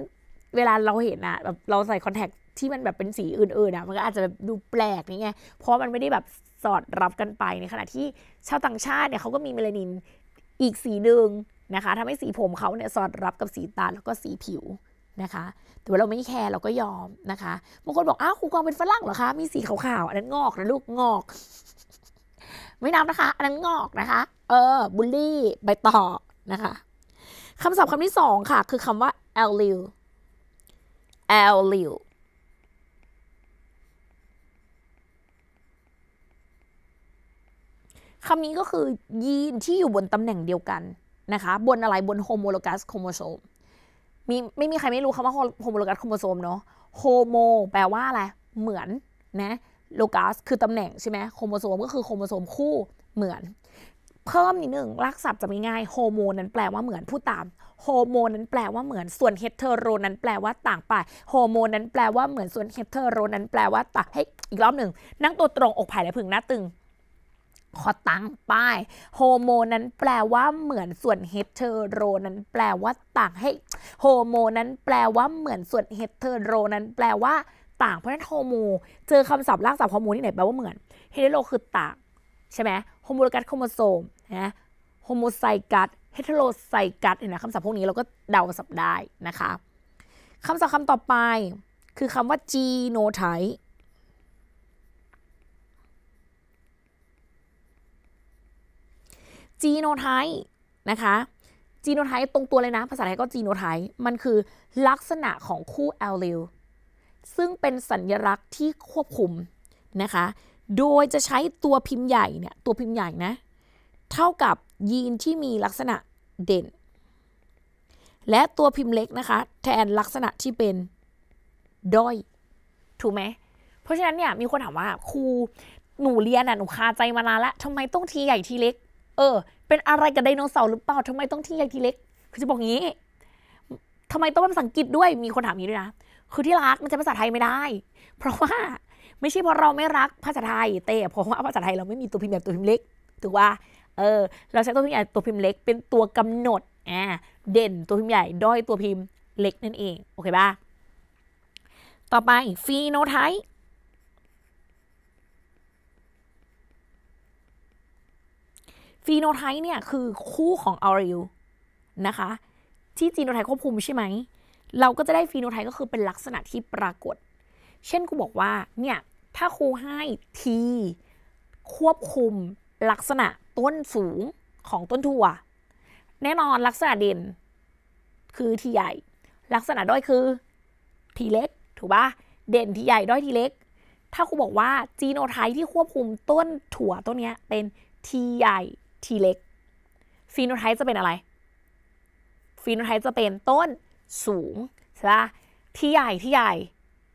เวลาเราเห็นอะแบบเราใส่คอนแทคที่มันแบบเป็นสีอื่นๆนะมันก็อาจจะแบบดูแปลกนี่ไงเพราะมันไม่ได้แบบสอดรับกันไปในขณะที่ชาวต่างชาติเนี่ยเขาก็มีเมลานินอีกสีหนึ่งนะคะทำให้สีผมเขาเนี่ยสอดรับกับสีตาแล้วก็สีผิวนะคะ แต่ว่าเราไม่แคร์เราก็ยอมนะคะ บางคนบอกอ้าวครูกองเป็นฝรั่งเหรอคะ มีสีขาวๆ อันนั้นงอกนะ ลูก งอก ไม่นับนะคะ อันนั้นงอกนะคะ เออบูลลี่ใบต่อนะคะ คำศัพท์คำที่สองค่ะ คือคำว่า allele allele คำนี้ก็คือยีนที่อยู่บนตำแหน่งเดียวกันนะคะ บนอะไร บนโฮโมโลกัสโครโมโซมมีไม่มีใครไม่รู้คำว่าโฮโมโลกัสโครโมโซมเนาะโฮโมแปลว่าอะไร เหมือนนะโลกัสคือตำแหน่งใช่ไหมโครโมโซมก็คือโครโมโซมคู่เหมือนเพิ่มนิดหนึ่งลักษัพจะไม่ง่ายโฮโมนั้นแปลว่าเหมือนผู้ตามโฮโมนั้นแปลว่าเหมือนส่วนเฮเทอโรนั้นแปลว่าต่างไปโฮโมนั้นแปลว่าเหมือนส่วนเฮเทอโรนั้นแปลว่าต่างให้อีกรอบหนึ่ง นั่งตัวตรงอกผายและพึงหน้าตึงขอตังป้ายโฮโมนั้นแปลว่าเหมือนส่วนเฮเทโรนั้นแปลว่าต่างให้โฮโมนั้นแปลว่าเหมือนส่วนเฮเทโรนั้น แปลว่า ต่างเพราะฉะนั้นโฮโมเจอคำศัพท์รากศัพท์โฮโมที่ไหนแปลว่าเหมือนเฮเทโรคือต่างใช่ไหมโฮโมโลกัสโครโมโซมนะโฮโมไซกัสเฮเทโรไซกัสเนีนยนะคำศัพท์พวกนี้เราก็เดาศัพท์ได้นะคะคำศัพท์คำต่อไป คือคำว่าจีโนไทป์จีโนไทป์นะคะ จีโนไทป์ตรงตัวเลยนะ ภาษาไทยก็จีโนไทป์มันคือลักษณะของคู่แอลลีล ซึ่งเป็นสัญลักษณ์ที่ควบคุมนะคะ โดยจะใช้ตัวพิมพ์ใหญ่เนี่ย ตัวพิมพ์ใหญ่นะ เท่ากับยีนที่มีลักษณะเด่น และตัวพิมพ์เล็กนะคะแทนลักษณะที่เป็น ด้อย ถูกไหม เพราะฉะนั้นเนี่ยมีคนถามว่าครูหนูเรียนอ่ะหนูคาใจมานานแล้วทำไมต้องทีใหญ่ทีเล็กเออ เป็นอะไรกับไดโนเสาร์หรือเปล่าทำไมต้องที่ใหญ่ทีเล็ก คือจะบอกงี้ ทำไมต้องเป็นภาษาอังกฤษด้วย มีคนถามนี้ด้วยนะ คือที่รักมันจะภาษาไทยไม่ได้ เพราะว่า ไม่ใช่เพราะเราไม่รักภาษาไทย แต่ เพราะว่าภาษาไทยเราไม่มีตัวพิมพ์แบบตัวพิมพ์เล็ก ถือว่า เออ เราใช้ตัวพิมพ์ใหญ่ตัวพิมพ์เล็ก เป็นตัวกำหนด อ่า เด่นตัวพิมพ์ใหญ่ด้อยตัวพิมพ์เล็กนั่นเอง โอเคปะต่อไปฟีโนไทป์ฟีโนไทป์เนี่ยคือคู่ของออริลนะคะที่จีโนไทป์ควบคุมใช่ไหมเราก็จะได้ฟีโนไทป์ก็คือเป็นลักษณะที่ปรากฏ เช่นครูบอกว่าเนี่ยถ้าครูให้ทีควบคุมลักษณะต้นสูงของต้นถั่ว แน่นอนลักษณะเด่นคือทีใหญ่ ลักษณะด้อยคือทีเล็ก ถูกปะเด่นทีใหญ่ ด้อยทีเล็ก ถ้าครูบอกว่าจีโนไทป์ที่ควบคุมต้นถั่วต้นนี้เป็นทีใหญ่ทีเล็กฟีโนไทป์จะเป็นอะไร ฟีโนไทป์จะเป็นต้นสูง ใช่ปะที่ใหญ่ที่ใหญ่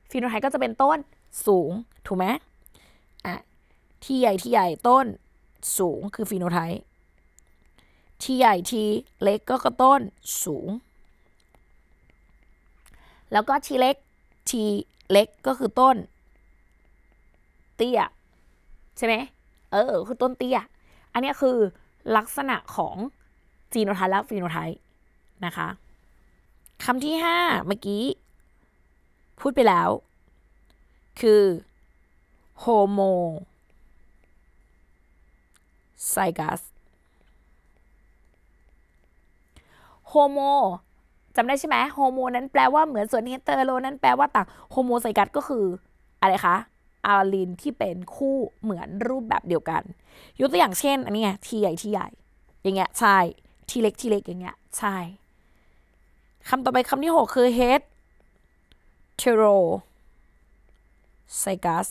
ฟีโนไทป์ก็จะเป็นต้นสูง ถูกไหมอ่ะ ที่ใหญ่ที่ใหญ่ต้นสูงคือฟีโนไทป์ที่ใหญ่ทีเล็กก็ก็ต้นสูง แล้วก็ทีเล็กทีเล็กก็คือต้น เตี้ย ใช่ไหมเออคือต้นเตี้ยอันนี้คือ ลักษณะของจีโนไทป์และฟีโนไทป์นะคะคำที่ 5 เมื่อกี้ พูดไปแล้ว คือ โฮโม ไซกัส โฮโมจำได้ใช่ไหมโฮโมนั้นแปลว่าเหมือนส่วนเฮเตอร์โลนั้นแปลว่าต่างโฮโมไซกัสก็คืออะไรคะอาลีนที่เป็นคู่เหมือนรูปแบบเดียวกันยกตัวอย่างเช่น อันนี้ไงทีใหญ่ทีใหญ่ อย่างเงี้ย ใช่ทีเล็กทีเล็ก อย่างเงี้ย ใช่คำต่อไปคำที่หกคือ head t e r o s y g u s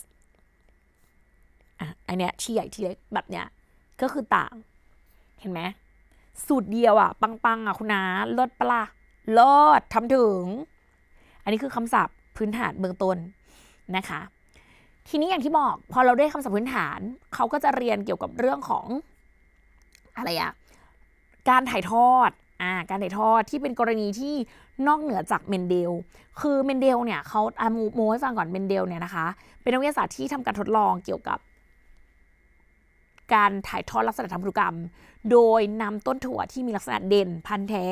อ่ะ อันเนี้ยที่ใหญ่ที่เล็กแบบเนี้ย ก็คือต่าง เห็นไหม สูตรเดียวอ่ะ ปังๆอ่ะคุณนะาลดปลาลด ทำถึง อันนี้คือคำศัพท์พื้นฐานเบื้องต้นนะคะทีนี้อย่างที่บอก พอเราได้คำศัพท์พื้นฐาน เขาก็จะเรียนเกี่ยวกับเรื่องของ อะไรอะการถ่ายทอดอ่า การถ่ายทอดที่เป็นกรณีที่นอกเหนือจากเมนเดล คือเมนเดล เนี่ยเขาอามูโมให้ฟังก่อนเมนเดลเนี่ยนะคะ เป็นนักวิทยาศาสตร์ที่ทำการทดลองเกี่ยวกับ การถ่ายทอดลักษณะทางพันธุกรรม โดยนำต้นถั่วที่มีลักษณะเด่นพันธุ์แท้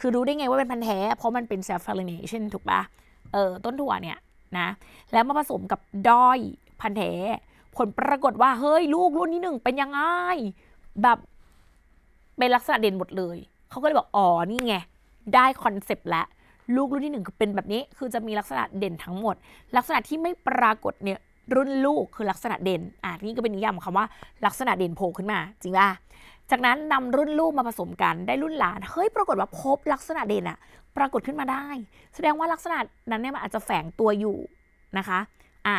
คือรู้ได้ไงว่าเป็นพันธุ์แท้เพราะมันเป็นเซลฟ์เฟลเนชันถูกปะเออต้นถั่วเนี่ยนะแล้วมาผสมกับด้อยพันแท้ผลปรากฏว่าเฮ้ยลูกรุ่นที่หนึ่ง เป็นยังไงแบบเป็นลักษณะเด่นหมดเลยเขาก็เลยบอกอ๋อนี่ไงได้คอนเซปต์แล้วลูกรุ่นที่หนึ่งคือเป็นแบบนี้คือจะมีลักษณะเด่นทั้งหมด ลักษณะที่ไม่ปรากฏเนี่ยรุ่นลูกคือลักษณะเด่นอ่ะนี่ก็เป็นนิยามของคำว่าลักษณะเด่นโผล่ขึ้นมา จริงป่ะจากนั้นนำรุ่นลูกมาผสมกันได้รุ่นหลาน เฮ้ย ปรากฏว่าพบลักษณะเด่นอะปรากฏขึ้นมาได้ แสดงว่าลักษณะนั้นเนี่ยมันอาจจะแฝงตัวอยู่นะคะ อ่า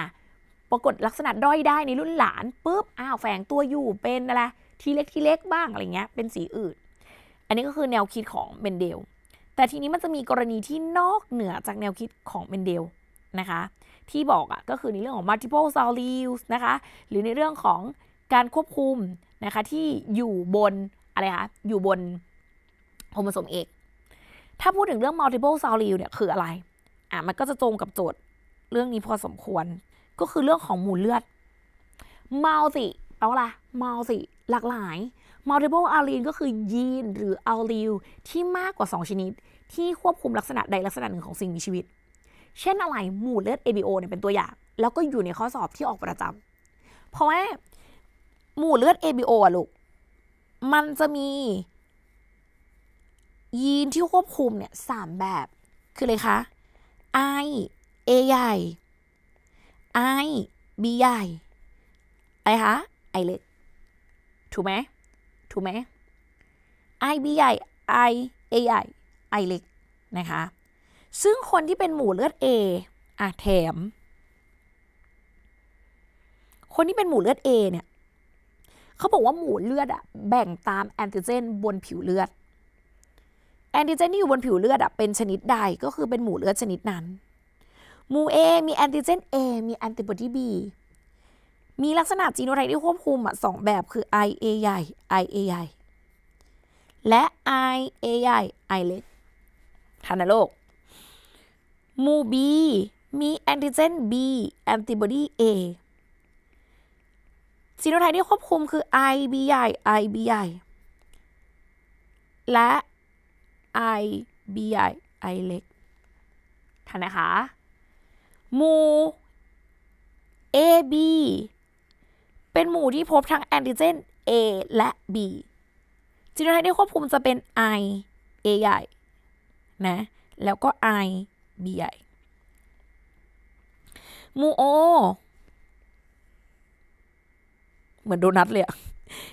ปรากฏลักษณะด้อยได้ในรุ่นหลานปุ๊บอ้าวแฝงตัวอยู่เป็นอะไรทีเล็กทีเล็กบ้างอะไรเงี้ยเป็นสีอื่น อันนี้ก็คือแนวคิดของเบนเดล แต่ทีนี้มันจะมีกรณีที่นอกเหนือจากแนวคิดของเบนเดลนะคะ ที่บอกอะ่ะก็คือในเรื่องของ multiple solves นะคะหรือในเรื่องของการควบคุมนะคะ ที่อยู่บน อะไรคะอยู่บนโรโมโซมเอก ถ้าพูดถึงเรื่อง multiple s o l l e l เนี่ย คืออะไร อ่ะ มันก็จะตรงกับโจทย์ เรื่องนี้พอสมควร ก็คือเรื่องของหมู่เลือด multi เอาละ multi หลากหลาย multiple allele ก็คือยีนหรือ allele ที่มากกว่า 2 ชนิดที่ควบคุมลักษณะใดลักษณะหนึ่งของสิ่งมีชีวิต เช่นอะไรหมู่เลือด ABO เนี่ยเป็นตัวอย่าง แล้วก็อยู่ในข้อสอบที่ออกประจำเพราะว่าหมู่เลือด ABO อะลูก มันจะมี ยีนที่ควบคุมเนี่ยสามแบบ คืออะไรคะ I A ใหญ่ I B ใหญ่อะไรคะ I เล็ก ถูกไหมถูกไหม I B ใหญ่ I A ใหญ่ I เล็ก นะคะ ซึ่งคนที่เป็นหมู่เลือด A อ่ะ แถม คนที่เป็นหมู่เลือด A เนี่ยเขาบอกว่าหมู่เลือดอะแบ่งตามแอนติเจนบนผิวเลือดแอนติเจนที่อยู่บนผิวเลือดอะเป็นชนิดใด ก็คือเป็นหมู่เลือดชนิดนั้น หมู่ A มีแอนติเจน A มีแอนติบอดี B มีลักษณะจีโนไทป์ที่ควบคุมอะสองแบบคือ IA ใหญ่ IA ใหญ่และ IA ใหญ่ I เล็กทันโลก หมู่ B มีแอนติเจน B แอนติบอดี A สีโนไทยที่ควบคุมคือ IB ใหญ่ IB ใหญ่และ IB ใหญ่ I เล็กทันนะคะหมู่ AB เป็นหมู่ที่พบทั้งแอนติเจน A และ B สีโนไทยที่ควบคุมจะเป็น I A ใหญ่นะแล้วก็ I B ใหญ่หมู่ O เหมือนโดนัทเลยอะ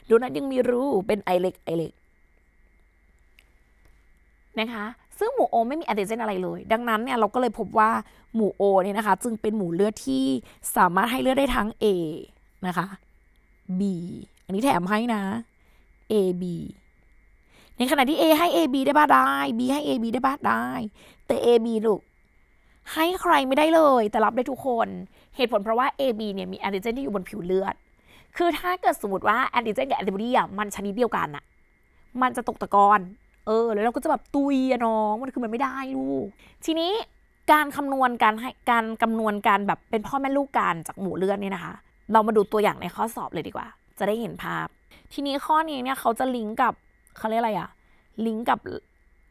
โดนัทยังมีรู เป็นไอเล็กไอเล็กนะคะ ซึ่งหมูโอไม่มีแอนติเจนอะไรเลย ดังนั้นเนี่ยเราก็เลยพบว่าหมูโอเนี่ยนะคะจึงเป็นหมูเลือดที่สามารถให้เลือดได้ทั้ง A นะคะ B อันนี้แถมให้นะ A B ในขณะที่ A ให้ A B ได้บ้าได้ B ให้ A B ได้บ้าได้ แต่ A B ลูกให้ใครไม่ได้เลย แต่รับได้ทุกคนเหตุผลเพราะว่า A B เนี่ยมีแอนติเจนที่อยู่บนผิวเลือดคือถ้าเกิดสมมติว่าแอนติเจนกับแอนติบอดีอ่ะมันชนิดเดียวกันอะมันจะตกตะกอนเออแล้วเราก็จะแบบตุยน้องมันคือมันไม่ได้ลูกทีนี้การคำนวณการให้การคำนวณการแบบเป็นพ่อแม่ลูกกันจากหมู่เลือดเนี่ยนะคะ เรามาดูตัวอย่างในข้อสอบเลยดีกว่า จะได้เห็นภาพ ทีนี้ข้อนี้เนี่ยเขาจะลิงก์กับเขาเรียกอะไรอะลิงก์กับ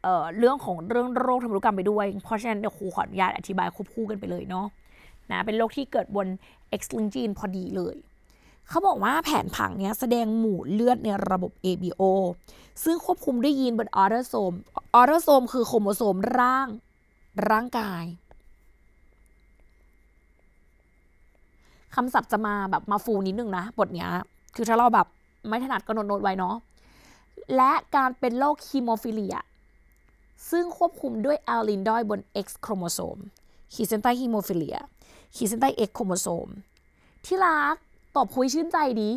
เเรื่องของเรื่องโรคทางพันธุกรรมไปด้วยเพราะฉะนั้นเดี๋ยวครูขออนุญาตอธิบายควบคู่กันไปเลยเนาะนะเป็นโรคที่เกิดบน X linked gene พอดีเลยเขาบอกว่าแผนผังเนี้ย แสดงหมู่เลือดในระบบ ABO ซึ่งควบคุมด้วยยีนบนออเทอร์โซม ออเทอร์โซมคือโครโมโซมร่างร่างกาย คำศัพท์จะมาแบบมาฟูนิดนึงนะ บทเนี้ยคือถ้าเราแบบไม่ถนัด ก็โน้ตไว้เนาะ และการเป็นโรคคีโมฟิเลีย ซึ่งควบคุมด้วยอาลินดอยบน X โครโมโซมขีดเส้นใต้ฮีโมฟิเลีย ขีดเส้นใต้ X โครโมโซมที่รักตอบคุยชื่นใจดี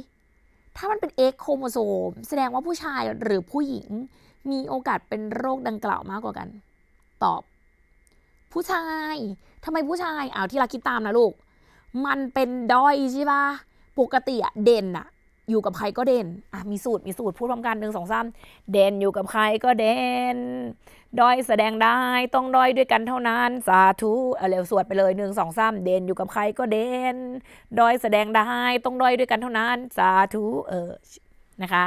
ถ้ามันเป็น X โครโมโซมแสดงว่าผู้ชายหรือผู้หญิง มีโอกาสเป็นโรคดังกล่าวมากกว่ากัน ตอบ ผู้ชาย ทำไมผู้ชายอ้าวที่รักคิดตามนะลูก มันเป็นด้อยใช่ปะปกติอะเด่นอะอยู่กับใครก็เด่น อ่ะมีสูตรมีสูตรพูดพร้อมกันหนึ่งสองสามเด่นอยู่กับใครก็เด่นดอยแสดงได้ต้องดอยด้วยกันเท่านั้น สาธุเอาเร็วสวดไปเลยหนึ่งสองสามเด่นอยู่กับใครก็เด่นดอยแสดงได้ต้องดอยด้วยกันเท่านั้นสาธุเออนะคะ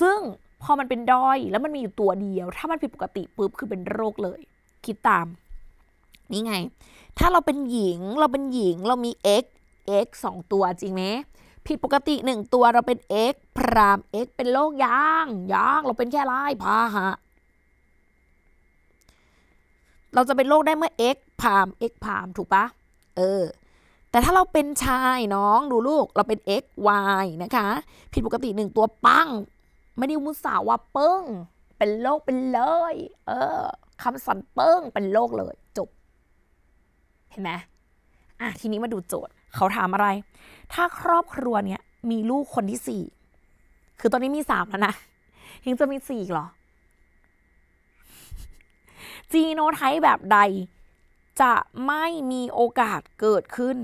ซึ่งพอมันเป็นดอยแล้วมันมีอยู่ตัวเดียว ถ้ามันผิดปกติปุ๊บคือเป็นโรคเลย คิดตามนี่ไง ถ้าเราเป็นหญิงเราเป็นหญิงเรามี x x งตัวจริงไหมผิดปกติหนึ่งตัวเราเป็น x พราม x เป็นโรคยางยางเราเป็นแค่ไรพาหะเราจะเป็นโรคได้เมื่อ x พาม x พามถูกปะ เออ แต่ถ้าเราเป็นชายน้องดูลูกเราเป็น x y นะคะ ผิดปกติหนึ่งตัวปัง ไม่ได้มุสาว่าเปิ้ง เป็นโรคเป็นเลย เออคำสันเปิ้งเป็นโรคเลย จบ เห็นไหมอ่ะทีนี้มาดูโจทย์ เขาถามอะไร ถ้าครอบครัวเนี้ยมีลูกคนที่สี่ คือตอนนี้มีสามแล้วนะยังจะมีสี่อีกเหรอจีโนไทป์แบบใดจะไม่มีโอกาสเกิดขึ้น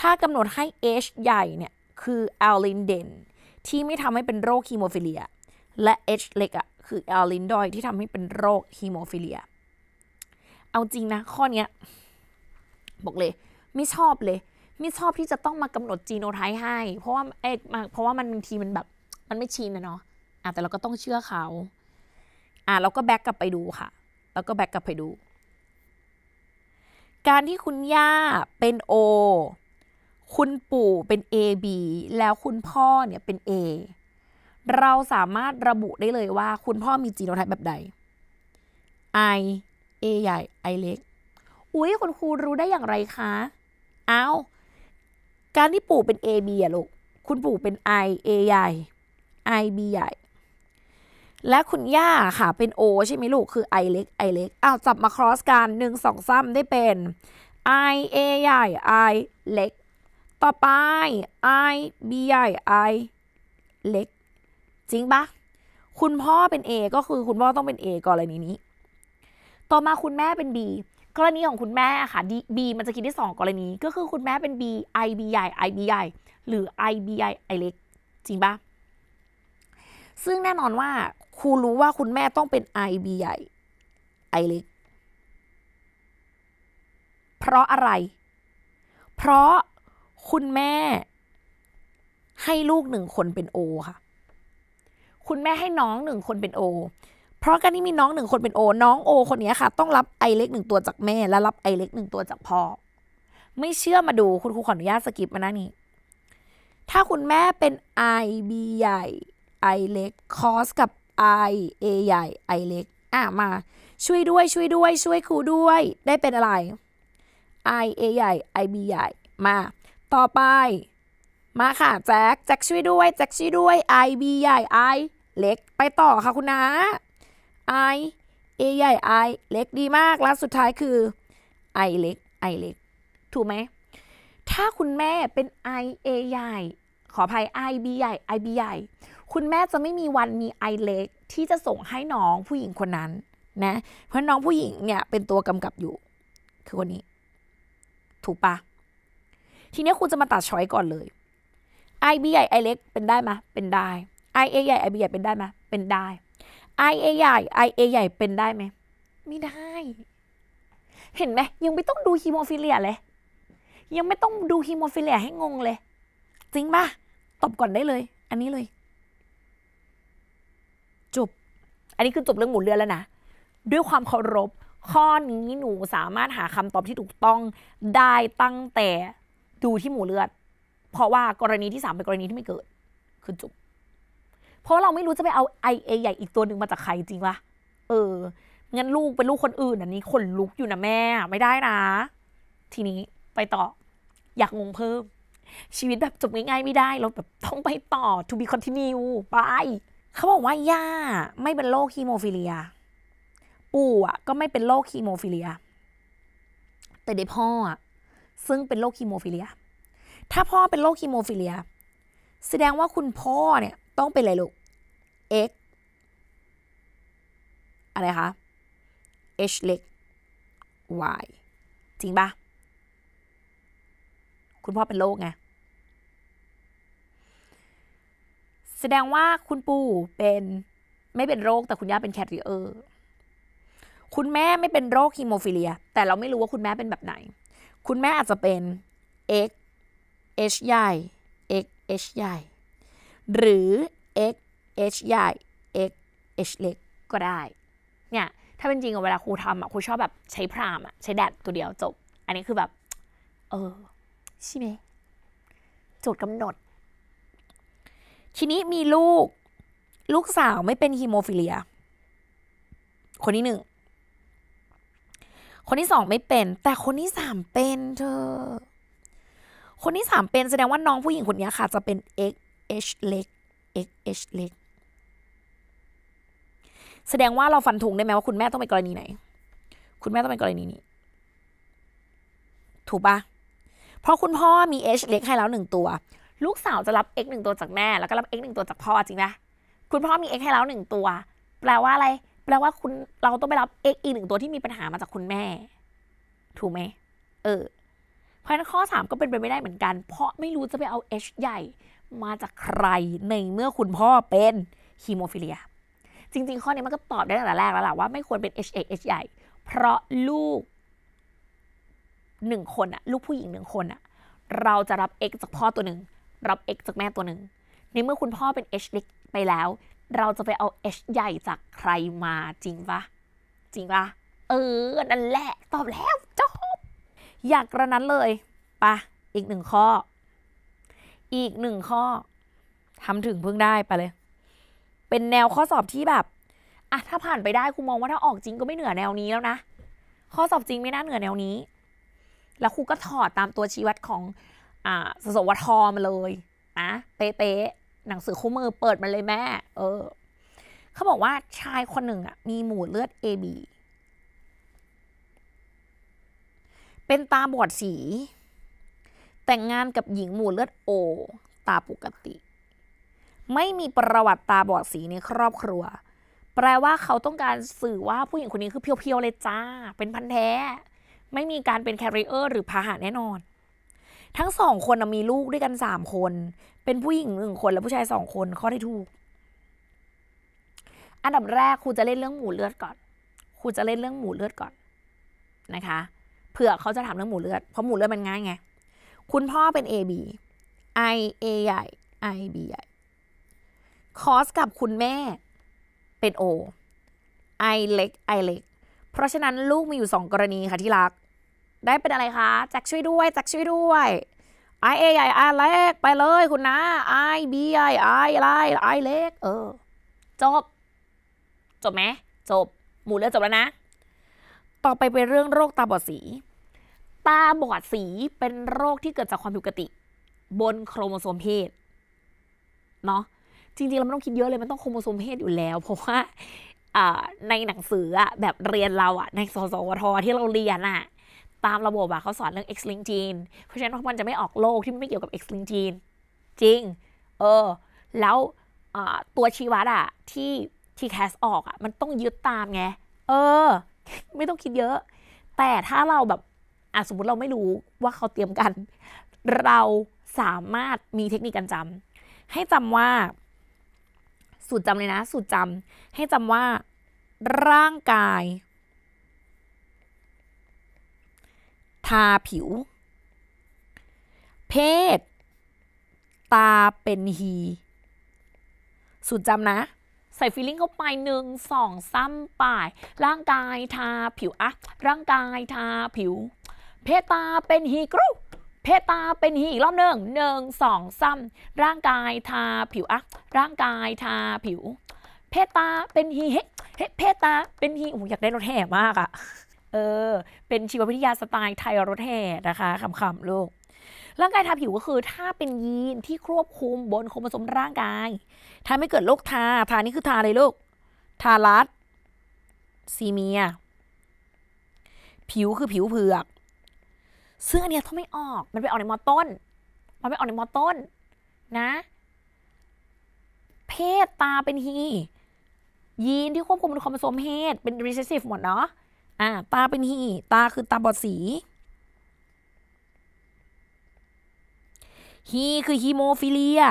ถ้ากำหนดให้ H ใหญ่เนี่ยคืออัลลินเดนที่ไม่ทำให้เป็นโรคฮีโมฟิเลีย และ H เล็กอะ่ะ คืออัลลินดอยที่ทำให้เป็นโรคฮีโมฟิเลีย เอาจริงนะ ข้อเนี้ยบอกเลย ไม่ชอบเลย ไม่ชอบที่จะต้องมากำหนดจีโนไทป์ให้ เพราะว่าเอ๊ะเพราะว่ามันบางทีมันแบบมันไม่ชินนะเนาะอ่ะ แต่เราก็ต้องเชื่อเขาอ่ะเราก็แบ็กกลับไปดูค่ะแล้วก็แบ็กกลับไปดู การที่คุณย่าเป็น O คุณปู่เป็น AB แล้วคุณพ่อเนี่ยเป็น A เราสามารถระบุได้เลยว่า คุณพ่อมีจีโนไทป์แบบใด I A ใหญ่ I เล็ก อุ้ยคุณครูรู้ได้อย่างไรคะอา้าว การที่ปู่เป็น AB อะลูก คุณปู่เป็น I A ใหญ่ I B ใหญ่และคุณย่าค่ะเป็น O ใช่ไหมลูกคือ I เล็ก I เล็กอ้าวจับมาครอสกัน 1 2 3ได้เป็น I A ใหญ่ I เล็กต่อไป I B ใหญ่ I เล็กจริงปะคุณพ่อเป็น A ก็คือคุณพ่อต้องเป็น A กรณีนี้ ต่อมาคุณแม่เป็น B กรณีของคุณแม่ค่ะ B มันจะคิดได้ 2กรณีก็คือคุณแม่เป็น B I B ใหญ่ I B ใหญ่หรือ I B ใหญ่ I เล็กจริงปะซึ่งแน่นอนว่าครูรู้ว่า คุณแม่ต้องเป็น i บใหญ่ไอเล็ก เพราะอะไร เพราะคุณแม่ ให้ลูกหนึ่งคนเป็นโอค่ะ คุณแม่ให้น้องหนึ่งคนเป็นโอเพราะการที่มีน้องหนึ่งคนเป็นโอน้องโอคนนี้ค่ะ ต้องรับไอเล็กหนึ่งตัวจากแม่และรับไอเล็กหนึ่งตัวจากพ่อ ไม่เชื่อมาดูคุณครูขออนุญาตสกิปมานะนี่ ถ้าคุณแม่เป็น i ีใหญ่ไอเล็กคอสกับ I A ใหญ่ I เล็กอ่ะมาช่วยด้วยช่วยด้วยช่วยครูด้วยได้เป็นอะไร I A ใหญ่ I B ใหญ่มาต่อไป มาค่ะแจ็คแจ็คช่วยด้วยแจ็คช่วยด้วย I B ใหญ่ I เล็กไปต่อค่ะคุณนะ I A ใหญ่ I เล็กดีมากแล้วสุดท้ายคือ I เล็ก I เล็กถูกไหมถ้าคุณแม่เป็น I A ใหญ่ขออภัย I B ใหญ่ I B ใหญ่คุณแม่จะไม่มีวันมีไอเล็กที่จะส่งให้น้องผู้หญิงคนนั้น นะ เพราะน้องผู้หญิงเนี่ยเป็นตัวกำกับอยู่ คือคนนี้ ถูกปะทีนี้คุณจะมาตัดช้อยก่อนเลย i ีใหญ่ไอเล็กเป็นได้ไหมเป็นได้ไอเอใหญ่ไอบีใหญ่เป็นได้ไหมเป็นได้ไอเอใหญ่ไอเอใหญ่เป็นได้ไหมไม่ได้ เห็นไหมยังไม่ต้องดูฮีโมฟิเลียเลยยังไม่ต้องดูฮีโมฟิเลียให้งงเลยจริงปะตบก่อนได้เลย อันนี้เลยจบ อันนี้คือจบเรื่องหมุนเรือแล้วนะ ด้วยความเคารพ ข้อนี้หนูสามารถหาคำตอบที่ถูกต้องได้ตั้งแต่ดูที่หมูเลือด เพราะว่ากรณีที่สามเป็นกรณีที่ไม่เกิด คือจุบเพราะเราไม่รู้จะไปเอา i อใหญ่อีกตัวหนึ่งมาจากใครจริงปะเออ งั้นลูกเป็นลูกคนอื่น อันนี้ขนลุกอยู่นะแม่ ไม่ได้นะ ทีนี้ไปต่อ อยากงงเพิ่ม ชีวิตแบบจบง่ายๆไม่ได้ เราแบบต้องไปต่อ to be continue ไปเขาบอกว่าย่าไม่เป็นโรคฮีโมฟิเลีย ปู่อ่ะก็ไม่เป็นโรคฮีโมฟิเลียแต่เด็กพ่ออ่ะซึ่งเป็นโรคฮีโมฟิเลีย ถ้าพ่อเป็นโรคฮีโมฟิเลียแสดงว่าคุณพ่อเนี่ยต้องเป็นอะไรลูก X อะไรคะ H เล็ก Y จริงปะคุณพ่อเป็นโรคไงแสดงว่าคุณปู่เป็นไม่เป็นโรคแต่คุณย่าเป็นแคริเออร์คุณแม่ไม่เป็นโรคฮีโมฟิเลีย แต่เราไม่รู้ว่าคุณแม่เป็นแบบไหน คุณแม่อาจจะเป็น X H ใหญ่ X H ใหญ่หรือ X H ใหญ่ X H เล็กก็ได้ เนี่ย ถ้าเป็นจริงเวลาครูทำอ่ะครูชอบแบบใช้พรามอ่ะใช้แดดตัวเดียวจบ อันนี้คือแบบเออใช่ไหมจุดกำหนดทีนี้มีลูก ลูกสาวไม่เป็นฮีโมฟิเลีย คนที่หนึ่งคนที่สองไม่เป็น แต่คนที่สามเป็นเธอ คนที่สามเป็นแสดงว่าน้องผู้หญิงคนนี้ค่ะ จะเป็น XH เล็ก XH เล็ก แสดงว่าเราฟันธงได้ไหมว่าคุณแม่ต้องเป็นกรณีไหน คุณแม่ต้องเป็นกรณีนี้ ถูกปะเพราะคุณพ่อมี H เล็กให้แล้วหนึ่งตัวลูกสาวจะรับ x 1ตัวจากแม่ แล้วก็รับ x 1ตัวจากพ่อจริงไหม คุณพ่อมี x ให้แล้วหนึ่งตัว แปลว่าอะไร แปลว่าคุณเราต้องไปรับ x อีกหนึ่งตัวที่มีปัญหามาจากคุณแม่ ถูกไหม เออ เพราะนั้นข้อ 3 ก็เป็นไปไม่ได้เหมือนกัน เพราะไม่รู้จะไปเอา h ใหญ่ มาจากใคร ในเมื่อคุณพ่อเป็นฮีโมฟิเลียจริงๆข้อนี้มันก็ตอบได้ตั้งแต่แรกแล้วแหละว่าไม่ควรเป็น h เอก h ใหญ่ เพราะลูกหนึ่งคนอะลูกผู้หญิงหนึ่งคนอะเราจะรับ x จากพ่อตัวหนึ่งรับ x จากแม่ตัวหนึ่งในเมื่อคุณพ่อเป็น h เล็กไปแล้ว เราจะไปเอา h ใหญ่จากใครมาจริงปะจริงปะเออ นั่นแหละ ตอบแล้ว จบ อยากกระนั้นเลยปะอีกหนึ่งข้อ อีกหนึ่งข้อทำถึงเพิ่งได้ไปเลย เป็นแนวข้อสอบที่แบบ อ่ะ ถ้าผ่านไปได้ครูมองว่าถ้าออกจริงก็ไม่เหนือแนวนี้แล้วนะข้อสอบจริงไม่น่าเหนือแนวนี้ แล้วครูก็ถอดตามตัวชี้วัดของอ่าสสวทมาเลยนะเป๊ะๆหนังสือคู่มือเปิดมาเลยแม่ เออ เขาบอกว่าชายคนหนึ่งอ่ะ มีหมู่เลือด AB เป็นตาบอดสี แต่งงานกับหญิงหมู่เลือดโอตาปกติ ไม่มีประวัติตาบอดสีในครอบครัว แปลว่าเขาต้องการสื่อว่าผู้หญิงคนนี้คือเพียวๆเลยจ้า เป็นพันแท้ ไม่มีการเป็นแคริเออร์ หรือพาหะแน่นอนทั้งสองคนมีลูกด้วยกันสามคน เป็นผู้หญิงหนึ่งคนและผู้ชายสองคนข้อที่ถูก อันดับแรกครูจะเล่นเรื่องหมูเลือดก่อน ครูจะเล่นเรื่องหมูเลือดก่อน นะคะ เผื่อเขาจะถามเรื่องหมูเลือด เพราะหมูเลือดมันง่ายไง คุณพ่อเป็น AB I A ใหญ่ I B ใหญ่ คอสกับคุณแม่ เป็น O I เล็ก I เล็ก เพราะฉะนั้นลูกมีอยู่สองกรณีค่ะที่รักได้เป็นอะไรคะ แจ็คช่วยด้วยแจ็คช่วยด้วย I A I R เล็ก ไปเลยคุณนะ I B I I ไล I เล็ก เออ จบ จบไหมจบ หมูเรื่องจบแล้วนะ ต่อไปเป็นเรื่องโรคตาบอดสี ตาบอดสีเป็นโรคที่เกิดจากความผิดปกติ บนโครโมโซมเพศ เนาะจริงๆเราไม่ต้องคิดเยอะเลย มันต้องโครโมโซมเพศอยู่แล้ว เพราะว่าในหนังสืออะแบบเรียนเราอะในสสวท ที่เราเรียนอะตามระบบอะเขาสอนเรื่อง X-link จีน เพราะฉะนั้นมันจะไม่ออกโลกที่ไม่เกี่ยวกับ X-link จีนจริงเออ แล้วตัวชีวัดอะที่ที่แคสออกอะมันต้องยึดตามไงเออไม่ต้องคิดเยอะ แต่ถ้าเราแบบอ่ะสมมติเราไม่รู้ว่าเขาเตรียมกัน เราสามารถมีเทคนิคการจำให้จำว่า สูตรจำเลยนะ สูตรจำให้จำว่าร่างกายทาผิว เพศตาเป็นฮี สุดจำนะ ใส่ฟิลลิ่งเข้าไปหนึ่งสองซ้ำป่ายร่างกายทาผิวอะร่างกายทาผิว เพศตาเป็นฮีกรุ๊เพศตาเป็นฮีอีกรอบหนึ่งหนึ่งสองซ้ำร่างกายทาผิวอะร่างกายทาผิว เพศตาเป็นฮีเฮ้เพศตาเป็นฮีโอ้อยากได้รถแห่มากอะเออ เป็นชีววิทยาสไตล์ไทยรถแห่นะคะคำๆลูก ร่างกายทาผิวก็คือ ถ้าเป็นยีนที่ครอบคุมบนโครโมโซมร่างกายถ้าไม่เกิด โรคทา ทานี่คือทาอะไรลูก ทารัส ซีเมีย ผิวคือผิวเผือกซึ่งอันเนี้ยเขาไม่ออก มันไปออกในมอต้น มันไปออกในมอต้น นะ เพศตาเป็นฮียีนที่ควบคุมบนโครโมโซมเพศเป็น recessive หมดเนาะอ่าตาเป็นหี ตาคือตาบอดสีฮีคือฮีโมฟิเลีย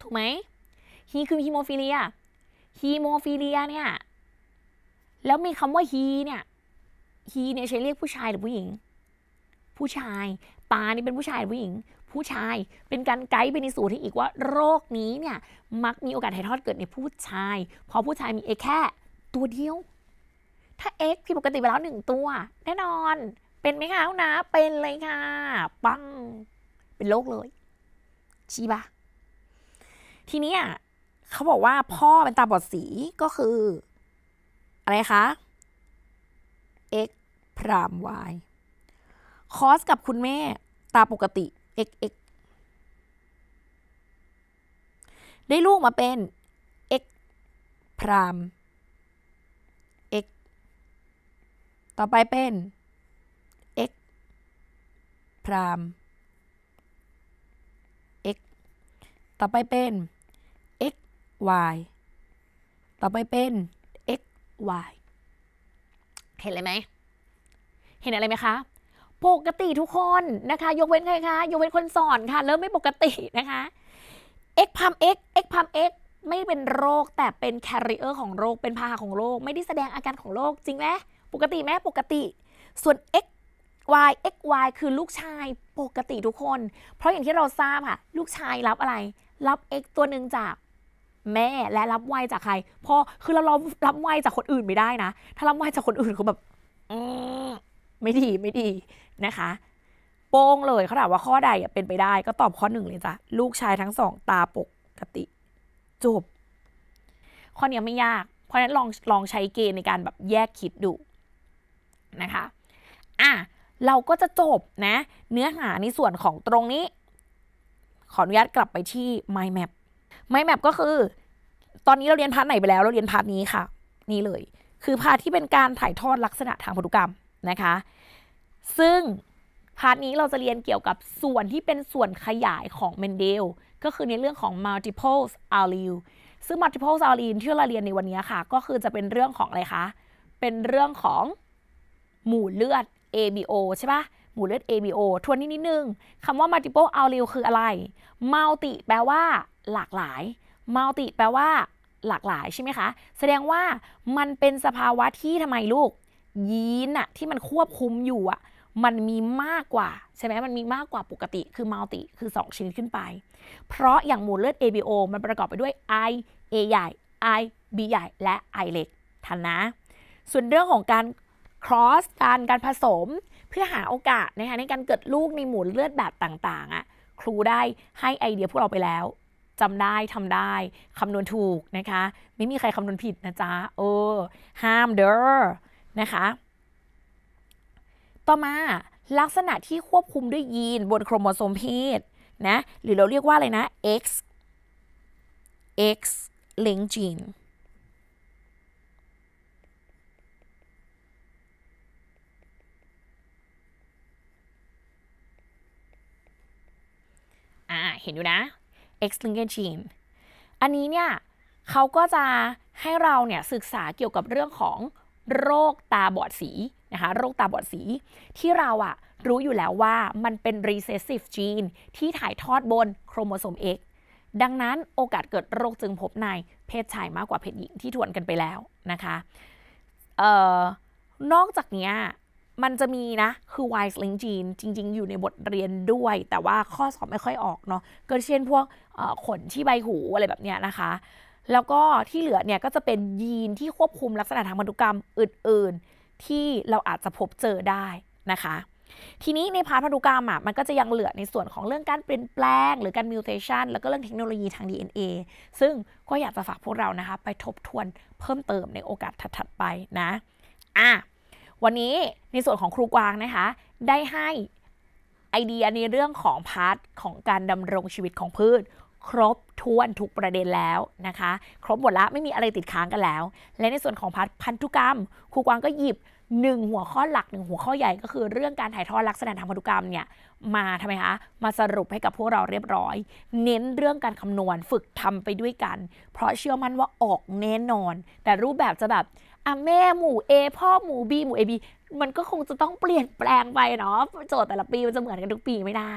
ถูกไหมฮีคือฮีโมฟิเลียฮีโมฟิเลียเนี่ย แล้วมีคำว่าฮีเนี่ยฮีเนี่ยใช้เรียกผู้ชายหรือผู้หญิง ผู้ชายตานี่เป็นผู้ชายหรือผู้หญิงผู้ชายเป็นการไกด์ไปในสู่ที่อีกว่าโรคนี้เนี่ย มักมีโอกาสถ่ายทอดเกิดในผู้ชายเพราะผู้ชายมีเอแค่ตัวเดียว ถ้าเอ็กที่ปกติไปแล้วหนึ่งตัว แน่นอนเป็นไหมคะนะ เป็นเลยค่ะปังเป็นโรคเลย ชีบะ ทีนี้เขาบอกว่าพ่อเป็นตาบอดสีก็คือ อะไรคะ X พราม Y คอสกับคุณแม่ตาปกติ xx ได้ลูกมาเป็น x พราม x ต่อไปเป็น x พราม x ต่อไปเป็น x y ต่อไปเป็น x y เห็นเลยไหมเห็นอะไรไหมคะปกติทุกคนนะคะยกเว้นใครคะยกเว้นคนสอนค่ะเริ่มไม่ปกตินะคะ X พม X X พม X ไม่เป็นโรคแต่เป็นแคริเออร์ของโรคเป็นพาหะของโรค ไม่ได้แสดงอาการของโรค จริงไหมปกติไหมปกติส่วน X Y X Y คือลูกชายปกติทุกคน เพราะอย่างที่เราทราบค่ะ ลูกชายรับอะไร รับ X ตัวหนึ่งจาก แม่ และรับ y จากใครพ่อคือเรารับ y จากคนอื่นไม่ได้นะ ถ้ารับ y จากคนอื่นเขาแบบไม่ดีไม่ดีนะคะ โป้งเลยเขาถามว่าข้อใดเป็นไปได้ ก็ตอบข้อหนึ่งเลยจ้ะลูกชายทั้งสอง ตาปกติ จบ ข้อนี้ไม่ยาก เพราะนั้นลองลองใช้เกณฑ์ในการแบบแยกคิดดูนะคะอ่ะเราก็จะจบนะ เนื้อหาในส่วนของตรงนี้ ขออนุญาตกลับไปที่ mind map mind map ก็คือ ตอนนี้เราเรียนพาร์ทไหนไปแล้ว เราเรียนพาร์ทนี้ค่ะ นี่เลย คือพาร์ทที่เป็นการถ่ายทอดลักษณะทางพันธุกรรมนะคะ ซึ่งพาร์ทนี้เราจะเรียนเกี่ยวกับส่วนที่เป็นส่วนขยายของเมนเดลก็คือในเรื่องของ multiple allele ซึ่ง multiple allele ที่เราเรียนในวันนี้ค่ะก็คือจะเป็นเรื่องของอะไรคะเป็นเรื่องของ หมู่เลือด ABO ใช่ปะหมู่เลือด ABO ทวนนิดนิดนึงคำว่า multiple allele คืออะไร multi แปลว่า หลากหลาย multi แปลว่า หลากหลายใช่ไหมคะแสดงว่ามันเป็นสภาวะที่ทำไมลูกยีนอะที่มันควบคุมอยู่อะมันมีมากกว่า ใช่ไหมมันมีมากกว่าปกติคือมัลติคือ 2ชิ้นขึ้นไป เพราะอย่างหมู่เลือด ABO มันประกอบไปด้วย I A ใหญ่ I B ใหญ่ และ I เล็กทันนะ ส่วนเรื่องของการ cross การการผสมเพื่อหาโอกาสนะคะในการเกิดลูกในหมู่เลือดแบบต่างๆอะครูได้ให้ไอเดียพวกเราไปแล้วจำได้ทำได้คำนวณถูกนะคะ ไม่มีใครคำนวณผิดนะจ๊ะเออห้ามเด้อนะคะ ต่อมาลักษณะที่ควบคุมด้วยยีนบนโครโมโซมเพศนะหรือเราเรียกว่าอะไรนะ X X link gene ่าเห็นอยู่นะ X linked gene อันนี้เนี่ยเขาก็จะให้เราเนี่ย ศึกษาเกี่ยวกับเรื่องของโรคตาบอดสีนะคะโรคตาบอดสีที่เราอะรู้อยู่แล้วว่ามันเป็น recessive gene ที่ถ่ายทอดบนโครโมโซม X ดังนั้นโอกาสเกิดโรคจึงพบในเพศชายมากกว่าเพศหญิงที่ทวนกันไปแล้วนะคะออนอกจากนี้มันจะมีนะคือ Y s link gene จริงๆ อยู่ในบทเรียนด้วย แต่ว่าข้อสอบไม่ค่อยออกเนาะก็เช่นพวกขนที่ใบหูอะไรแบบเนี้ยนะคะแล้วก็ที่เหลือเนี่ยก็จะเป็นยีนที่ควบคุมลักษณะทางพันธุกรรมอื่นๆ ที่เราอาจจะพบเจอได้นะคะ ทีนี้ในพาร์ทพันธุกรรมอ่ะมันก็จะยังเหลือในส่วนของเรื่องการเปลี่ยนแปลงหรือการมิวเทชันแล้วก็เรื่องเทคโนโลยีทาง DNA ซึ่งก็อยากจะฝากพวกเรานะคะไปทบทวนเพิ่มเติมในโอกาสถัดๆไป นะอ่ะวันนี้ในส่วนของครูกวางนะคะได้ให้ไอเดียในเรื่องของพาร์ทของการดำรงชีวิตของพืช ครบถ้วน ทุกประเด็นแล้วนะคะ ครบหมดละไม่มีอะไรติดค้างกันแล้ว และในส่วนของพัพันธุกรรมครูกวางก็หยิบหนึ่งหัวข้อหลักหนึ่งหัวข้อใหญ่ ก็คือเรื่องการถ่ายทอดลักษณะทางพันธุกรรมเนี่ยมาทำไมคะมาสรุปให้กับพวกเราเรียบร้อย เน้นเรื่องการคำนวณฝึกทำไปด้วยกัน เพราะเชื่อมั่นว่าออกแน่นอน แต่รูปแบบจะแบบอ่ะแม่หมู่ A พ่อหมู่ B หมู่ AB มันก็คงจะต้องเปลี่ยนแปลงไปเนาะโจทย์แต่ละปีมันจะเหมือนกันทุกปีไม่ได้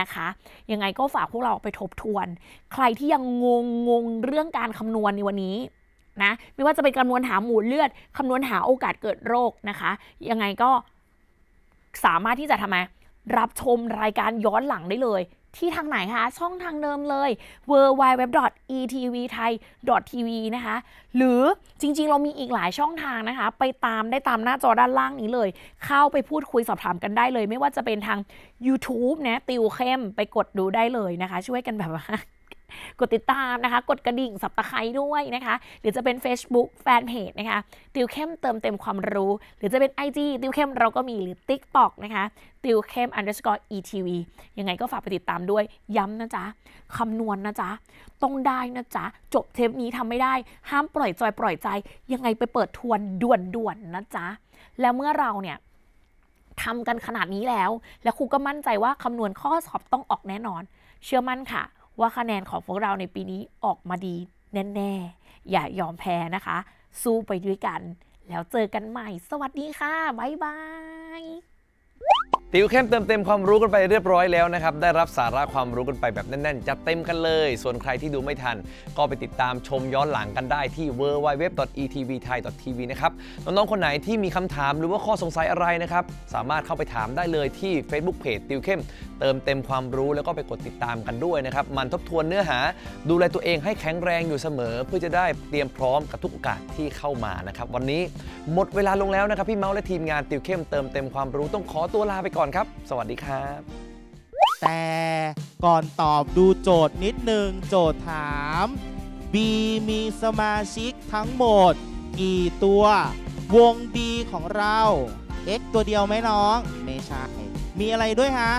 นะคะยังไงก็ฝากพวกเราไปทบทวน ใครที่ยังงงงงเรื่องการคำนวณในวันนี้ นะ ไม่ว่าจะเป็นคำนวณหาหมู่เลือดคำนวณหาโอกาสเกิดโรคนะคะยังไงก็สามารถที่จะทำไมรับชมรายการย้อนหลังได้เลยที่ทางไหนคะ ช่องทางเดิมเลย w w w e t v t h a i t v นะคะ หรือจริงๆเรามีอีกหลายช่องทางนะคะ ไปตามได้ตามหน้าจอด้านล่างนี้เลย เข้าไปพูดคุยสอบถามกันได้เลย ไม่ว่าจะเป็นทาง YouTube นะติวเข้มไปกดดูได้เลยนะคะ ช่วยกันแบบว่ากดติดตามนะคะ กดกระดิ่งสับตะไคร้ด้วยนะคะ หรือจะเป็น Facebook แฟนเพจนะคะ ติวเข้มเติมเต็มความรู้ หรือจะเป็น IG ติวเข้มเราก็มีหรือ TikTok นะคะติวเข้ม underscore etv ยังไงก็ฝากไปติดตามด้วย ย้ำนะจ๊ะคำนวณนนะจ๊ะ ต้องได้นะจ๊ะ จบเทปนี้ทำไม่ได้ ห้ามปล่อยจอยปล่อยใจ ยังไงไปเปิดทวนด่วน ๆ นะจ๊ะ แล้วเมื่อเราเนี่ยทำกันขนาดนี้แล้ว และครูก็มั่นใจว่าคำนวณข้อสอบต้องออกแน่นอน เชื่อมั่นค่ะว่าคะแนนของพวกเราในปีนี้ออกมาดีแน่ๆอย่ายอมแพ้นะคะ สู้ไปด้วยกัน แล้วเจอกันใหม่ สวัสดีค่ะ บ๊ายบายติวเข้มเติมเต็มความรู้กันไปเรียบร้อยแล้วนะครับ ได้รับสาระความรู้กันไปแบบแน่น ๆ จัดเต็มกันเลย ส่วนใครที่ดูไม่ทัน ก็ไปติดตามชมย้อนหลังกันได้ที่ www.etvthai.tv นะครับน้องๆคนไหนที่มีคำถามหรือว่าข้อสงสัยอะไรนะครับสามารถเข้าไปถามได้เลยที่ Facebook Page ติวเข้มเติมเต็มความรู้แล้วก็ไปกดติดตามกันด้วยนะครับมันทบทวนเนื้อหา ดูแลตัวเองให้แข็งแรงอยู่เสมอ เพื่อจะได้เตรียมพร้อมกับทุกโอกาสที่เข้ามานะครับวันนี้หมดเวลาลงแล้วนะครับพี่เมาส์และทีมงานติวเข้มเติมเต็มความรู้ต้องขอตัวลาไปก่อนครับ สวัสดีครับ แต่ก่อนตอบดูโจทย์นิดนึงโจทย์ถาม B มีสมาชิกทั้งหมด กี่ตัววง b ของเรา X ตัวเดียวไหมน้อง ไม่ใช่ มีอะไรด้วยฮะ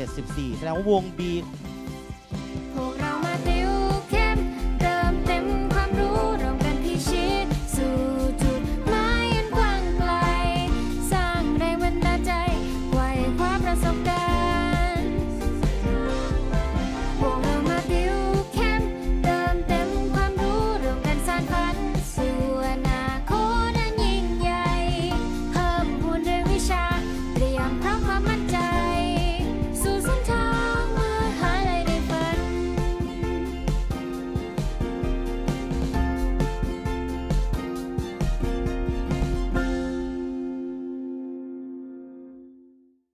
74 แสดงว่าวง B พวกเรามาเต